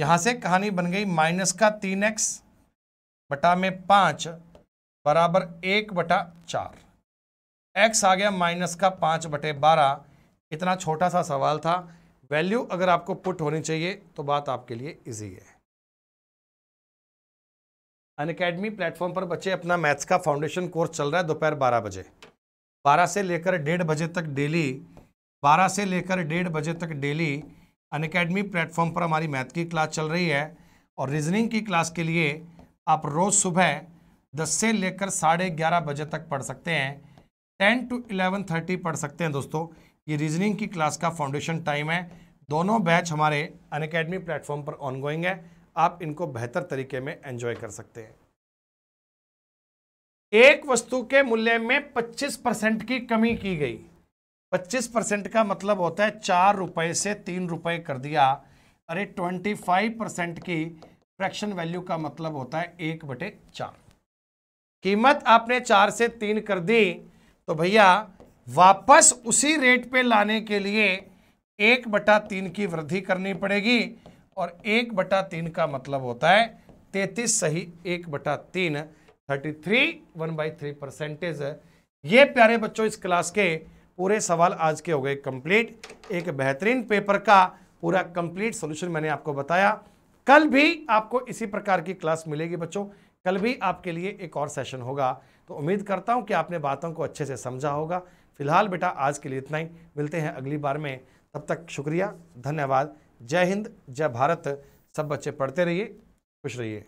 यहां से कहानी बन गई माइनस का तीन एक्स बटा में पांच बराबर एक बटा चार एक्स आ गया माइनस का पांच बटे बारह इतना छोटा सा सवाल था वैल्यू अगर आपको पुट होनी चाहिए तो बात आपके लिए इजी है अन अकेडमी प्लेटफॉर्म पर बच्चे अपना मैथ्स का फाउंडेशन कोर्स चल रहा है दोपहर बारह बजे बारह से लेकर डेढ़ बजे तक डेली बारह से लेकर डेढ़ बजे तक डेली अन अकेडमी प्लेटफॉर्म पर हमारी मैथ की क्लास चल रही है और रीजनिंग की क्लास के लिए आप रोज़ सुबह दस से लेकर साढ़े ग्यारह बजे तक पढ़ सकते हैं टेन टू इलेवन थर्टी पढ़ सकते हैं दोस्तों ये रीजनिंग की क्लास का फाउंडेशन टाइम है दोनों बैच हमारे अन अकेडमी प्लेटफॉर्म पर ऑनगोइंग है आप इनको बेहतर तरीके में एंजॉय कर सकते हैं एक वस्तु के मूल्य में 25 परसेंट की कमी की गई 25 परसेंट का मतलब होता है चार रुपए से तीन रुपए कर दिया अरे 25 परसेंट की फ्रैक्शन वैल्यू का मतलब होता है एक बटे चार कीमत आपने चार से तीन कर दी तो भैया वापस उसी रेट पे लाने के लिए एक बटा तीन की वृद्धि करनी पड़ेगी और एक बटा तीन का मतलब होता है तैतीस सही एक बटा तीन thirty three one by three percentage है ये प्यारे बच्चों इस क्लास के पूरे सवाल आज के हो गए कंप्लीट एक बेहतरीन पेपर का पूरा कंप्लीट सोल्यूशन मैंने आपको बताया कल भी आपको इसी प्रकार की क्लास मिलेगी बच्चों कल भी आपके लिए एक और सेशन होगा तो उम्मीद करता हूँ कि आपने बातों को अच्छे से समझा होगा फिलहाल बेटा आज के लिए इतना ही मिलते हैं अगली बार में तब तक शुक्रिया धन्यवाद जय हिंद जय भारत सब बच्चे पढ़ते रहिए खुश रहिए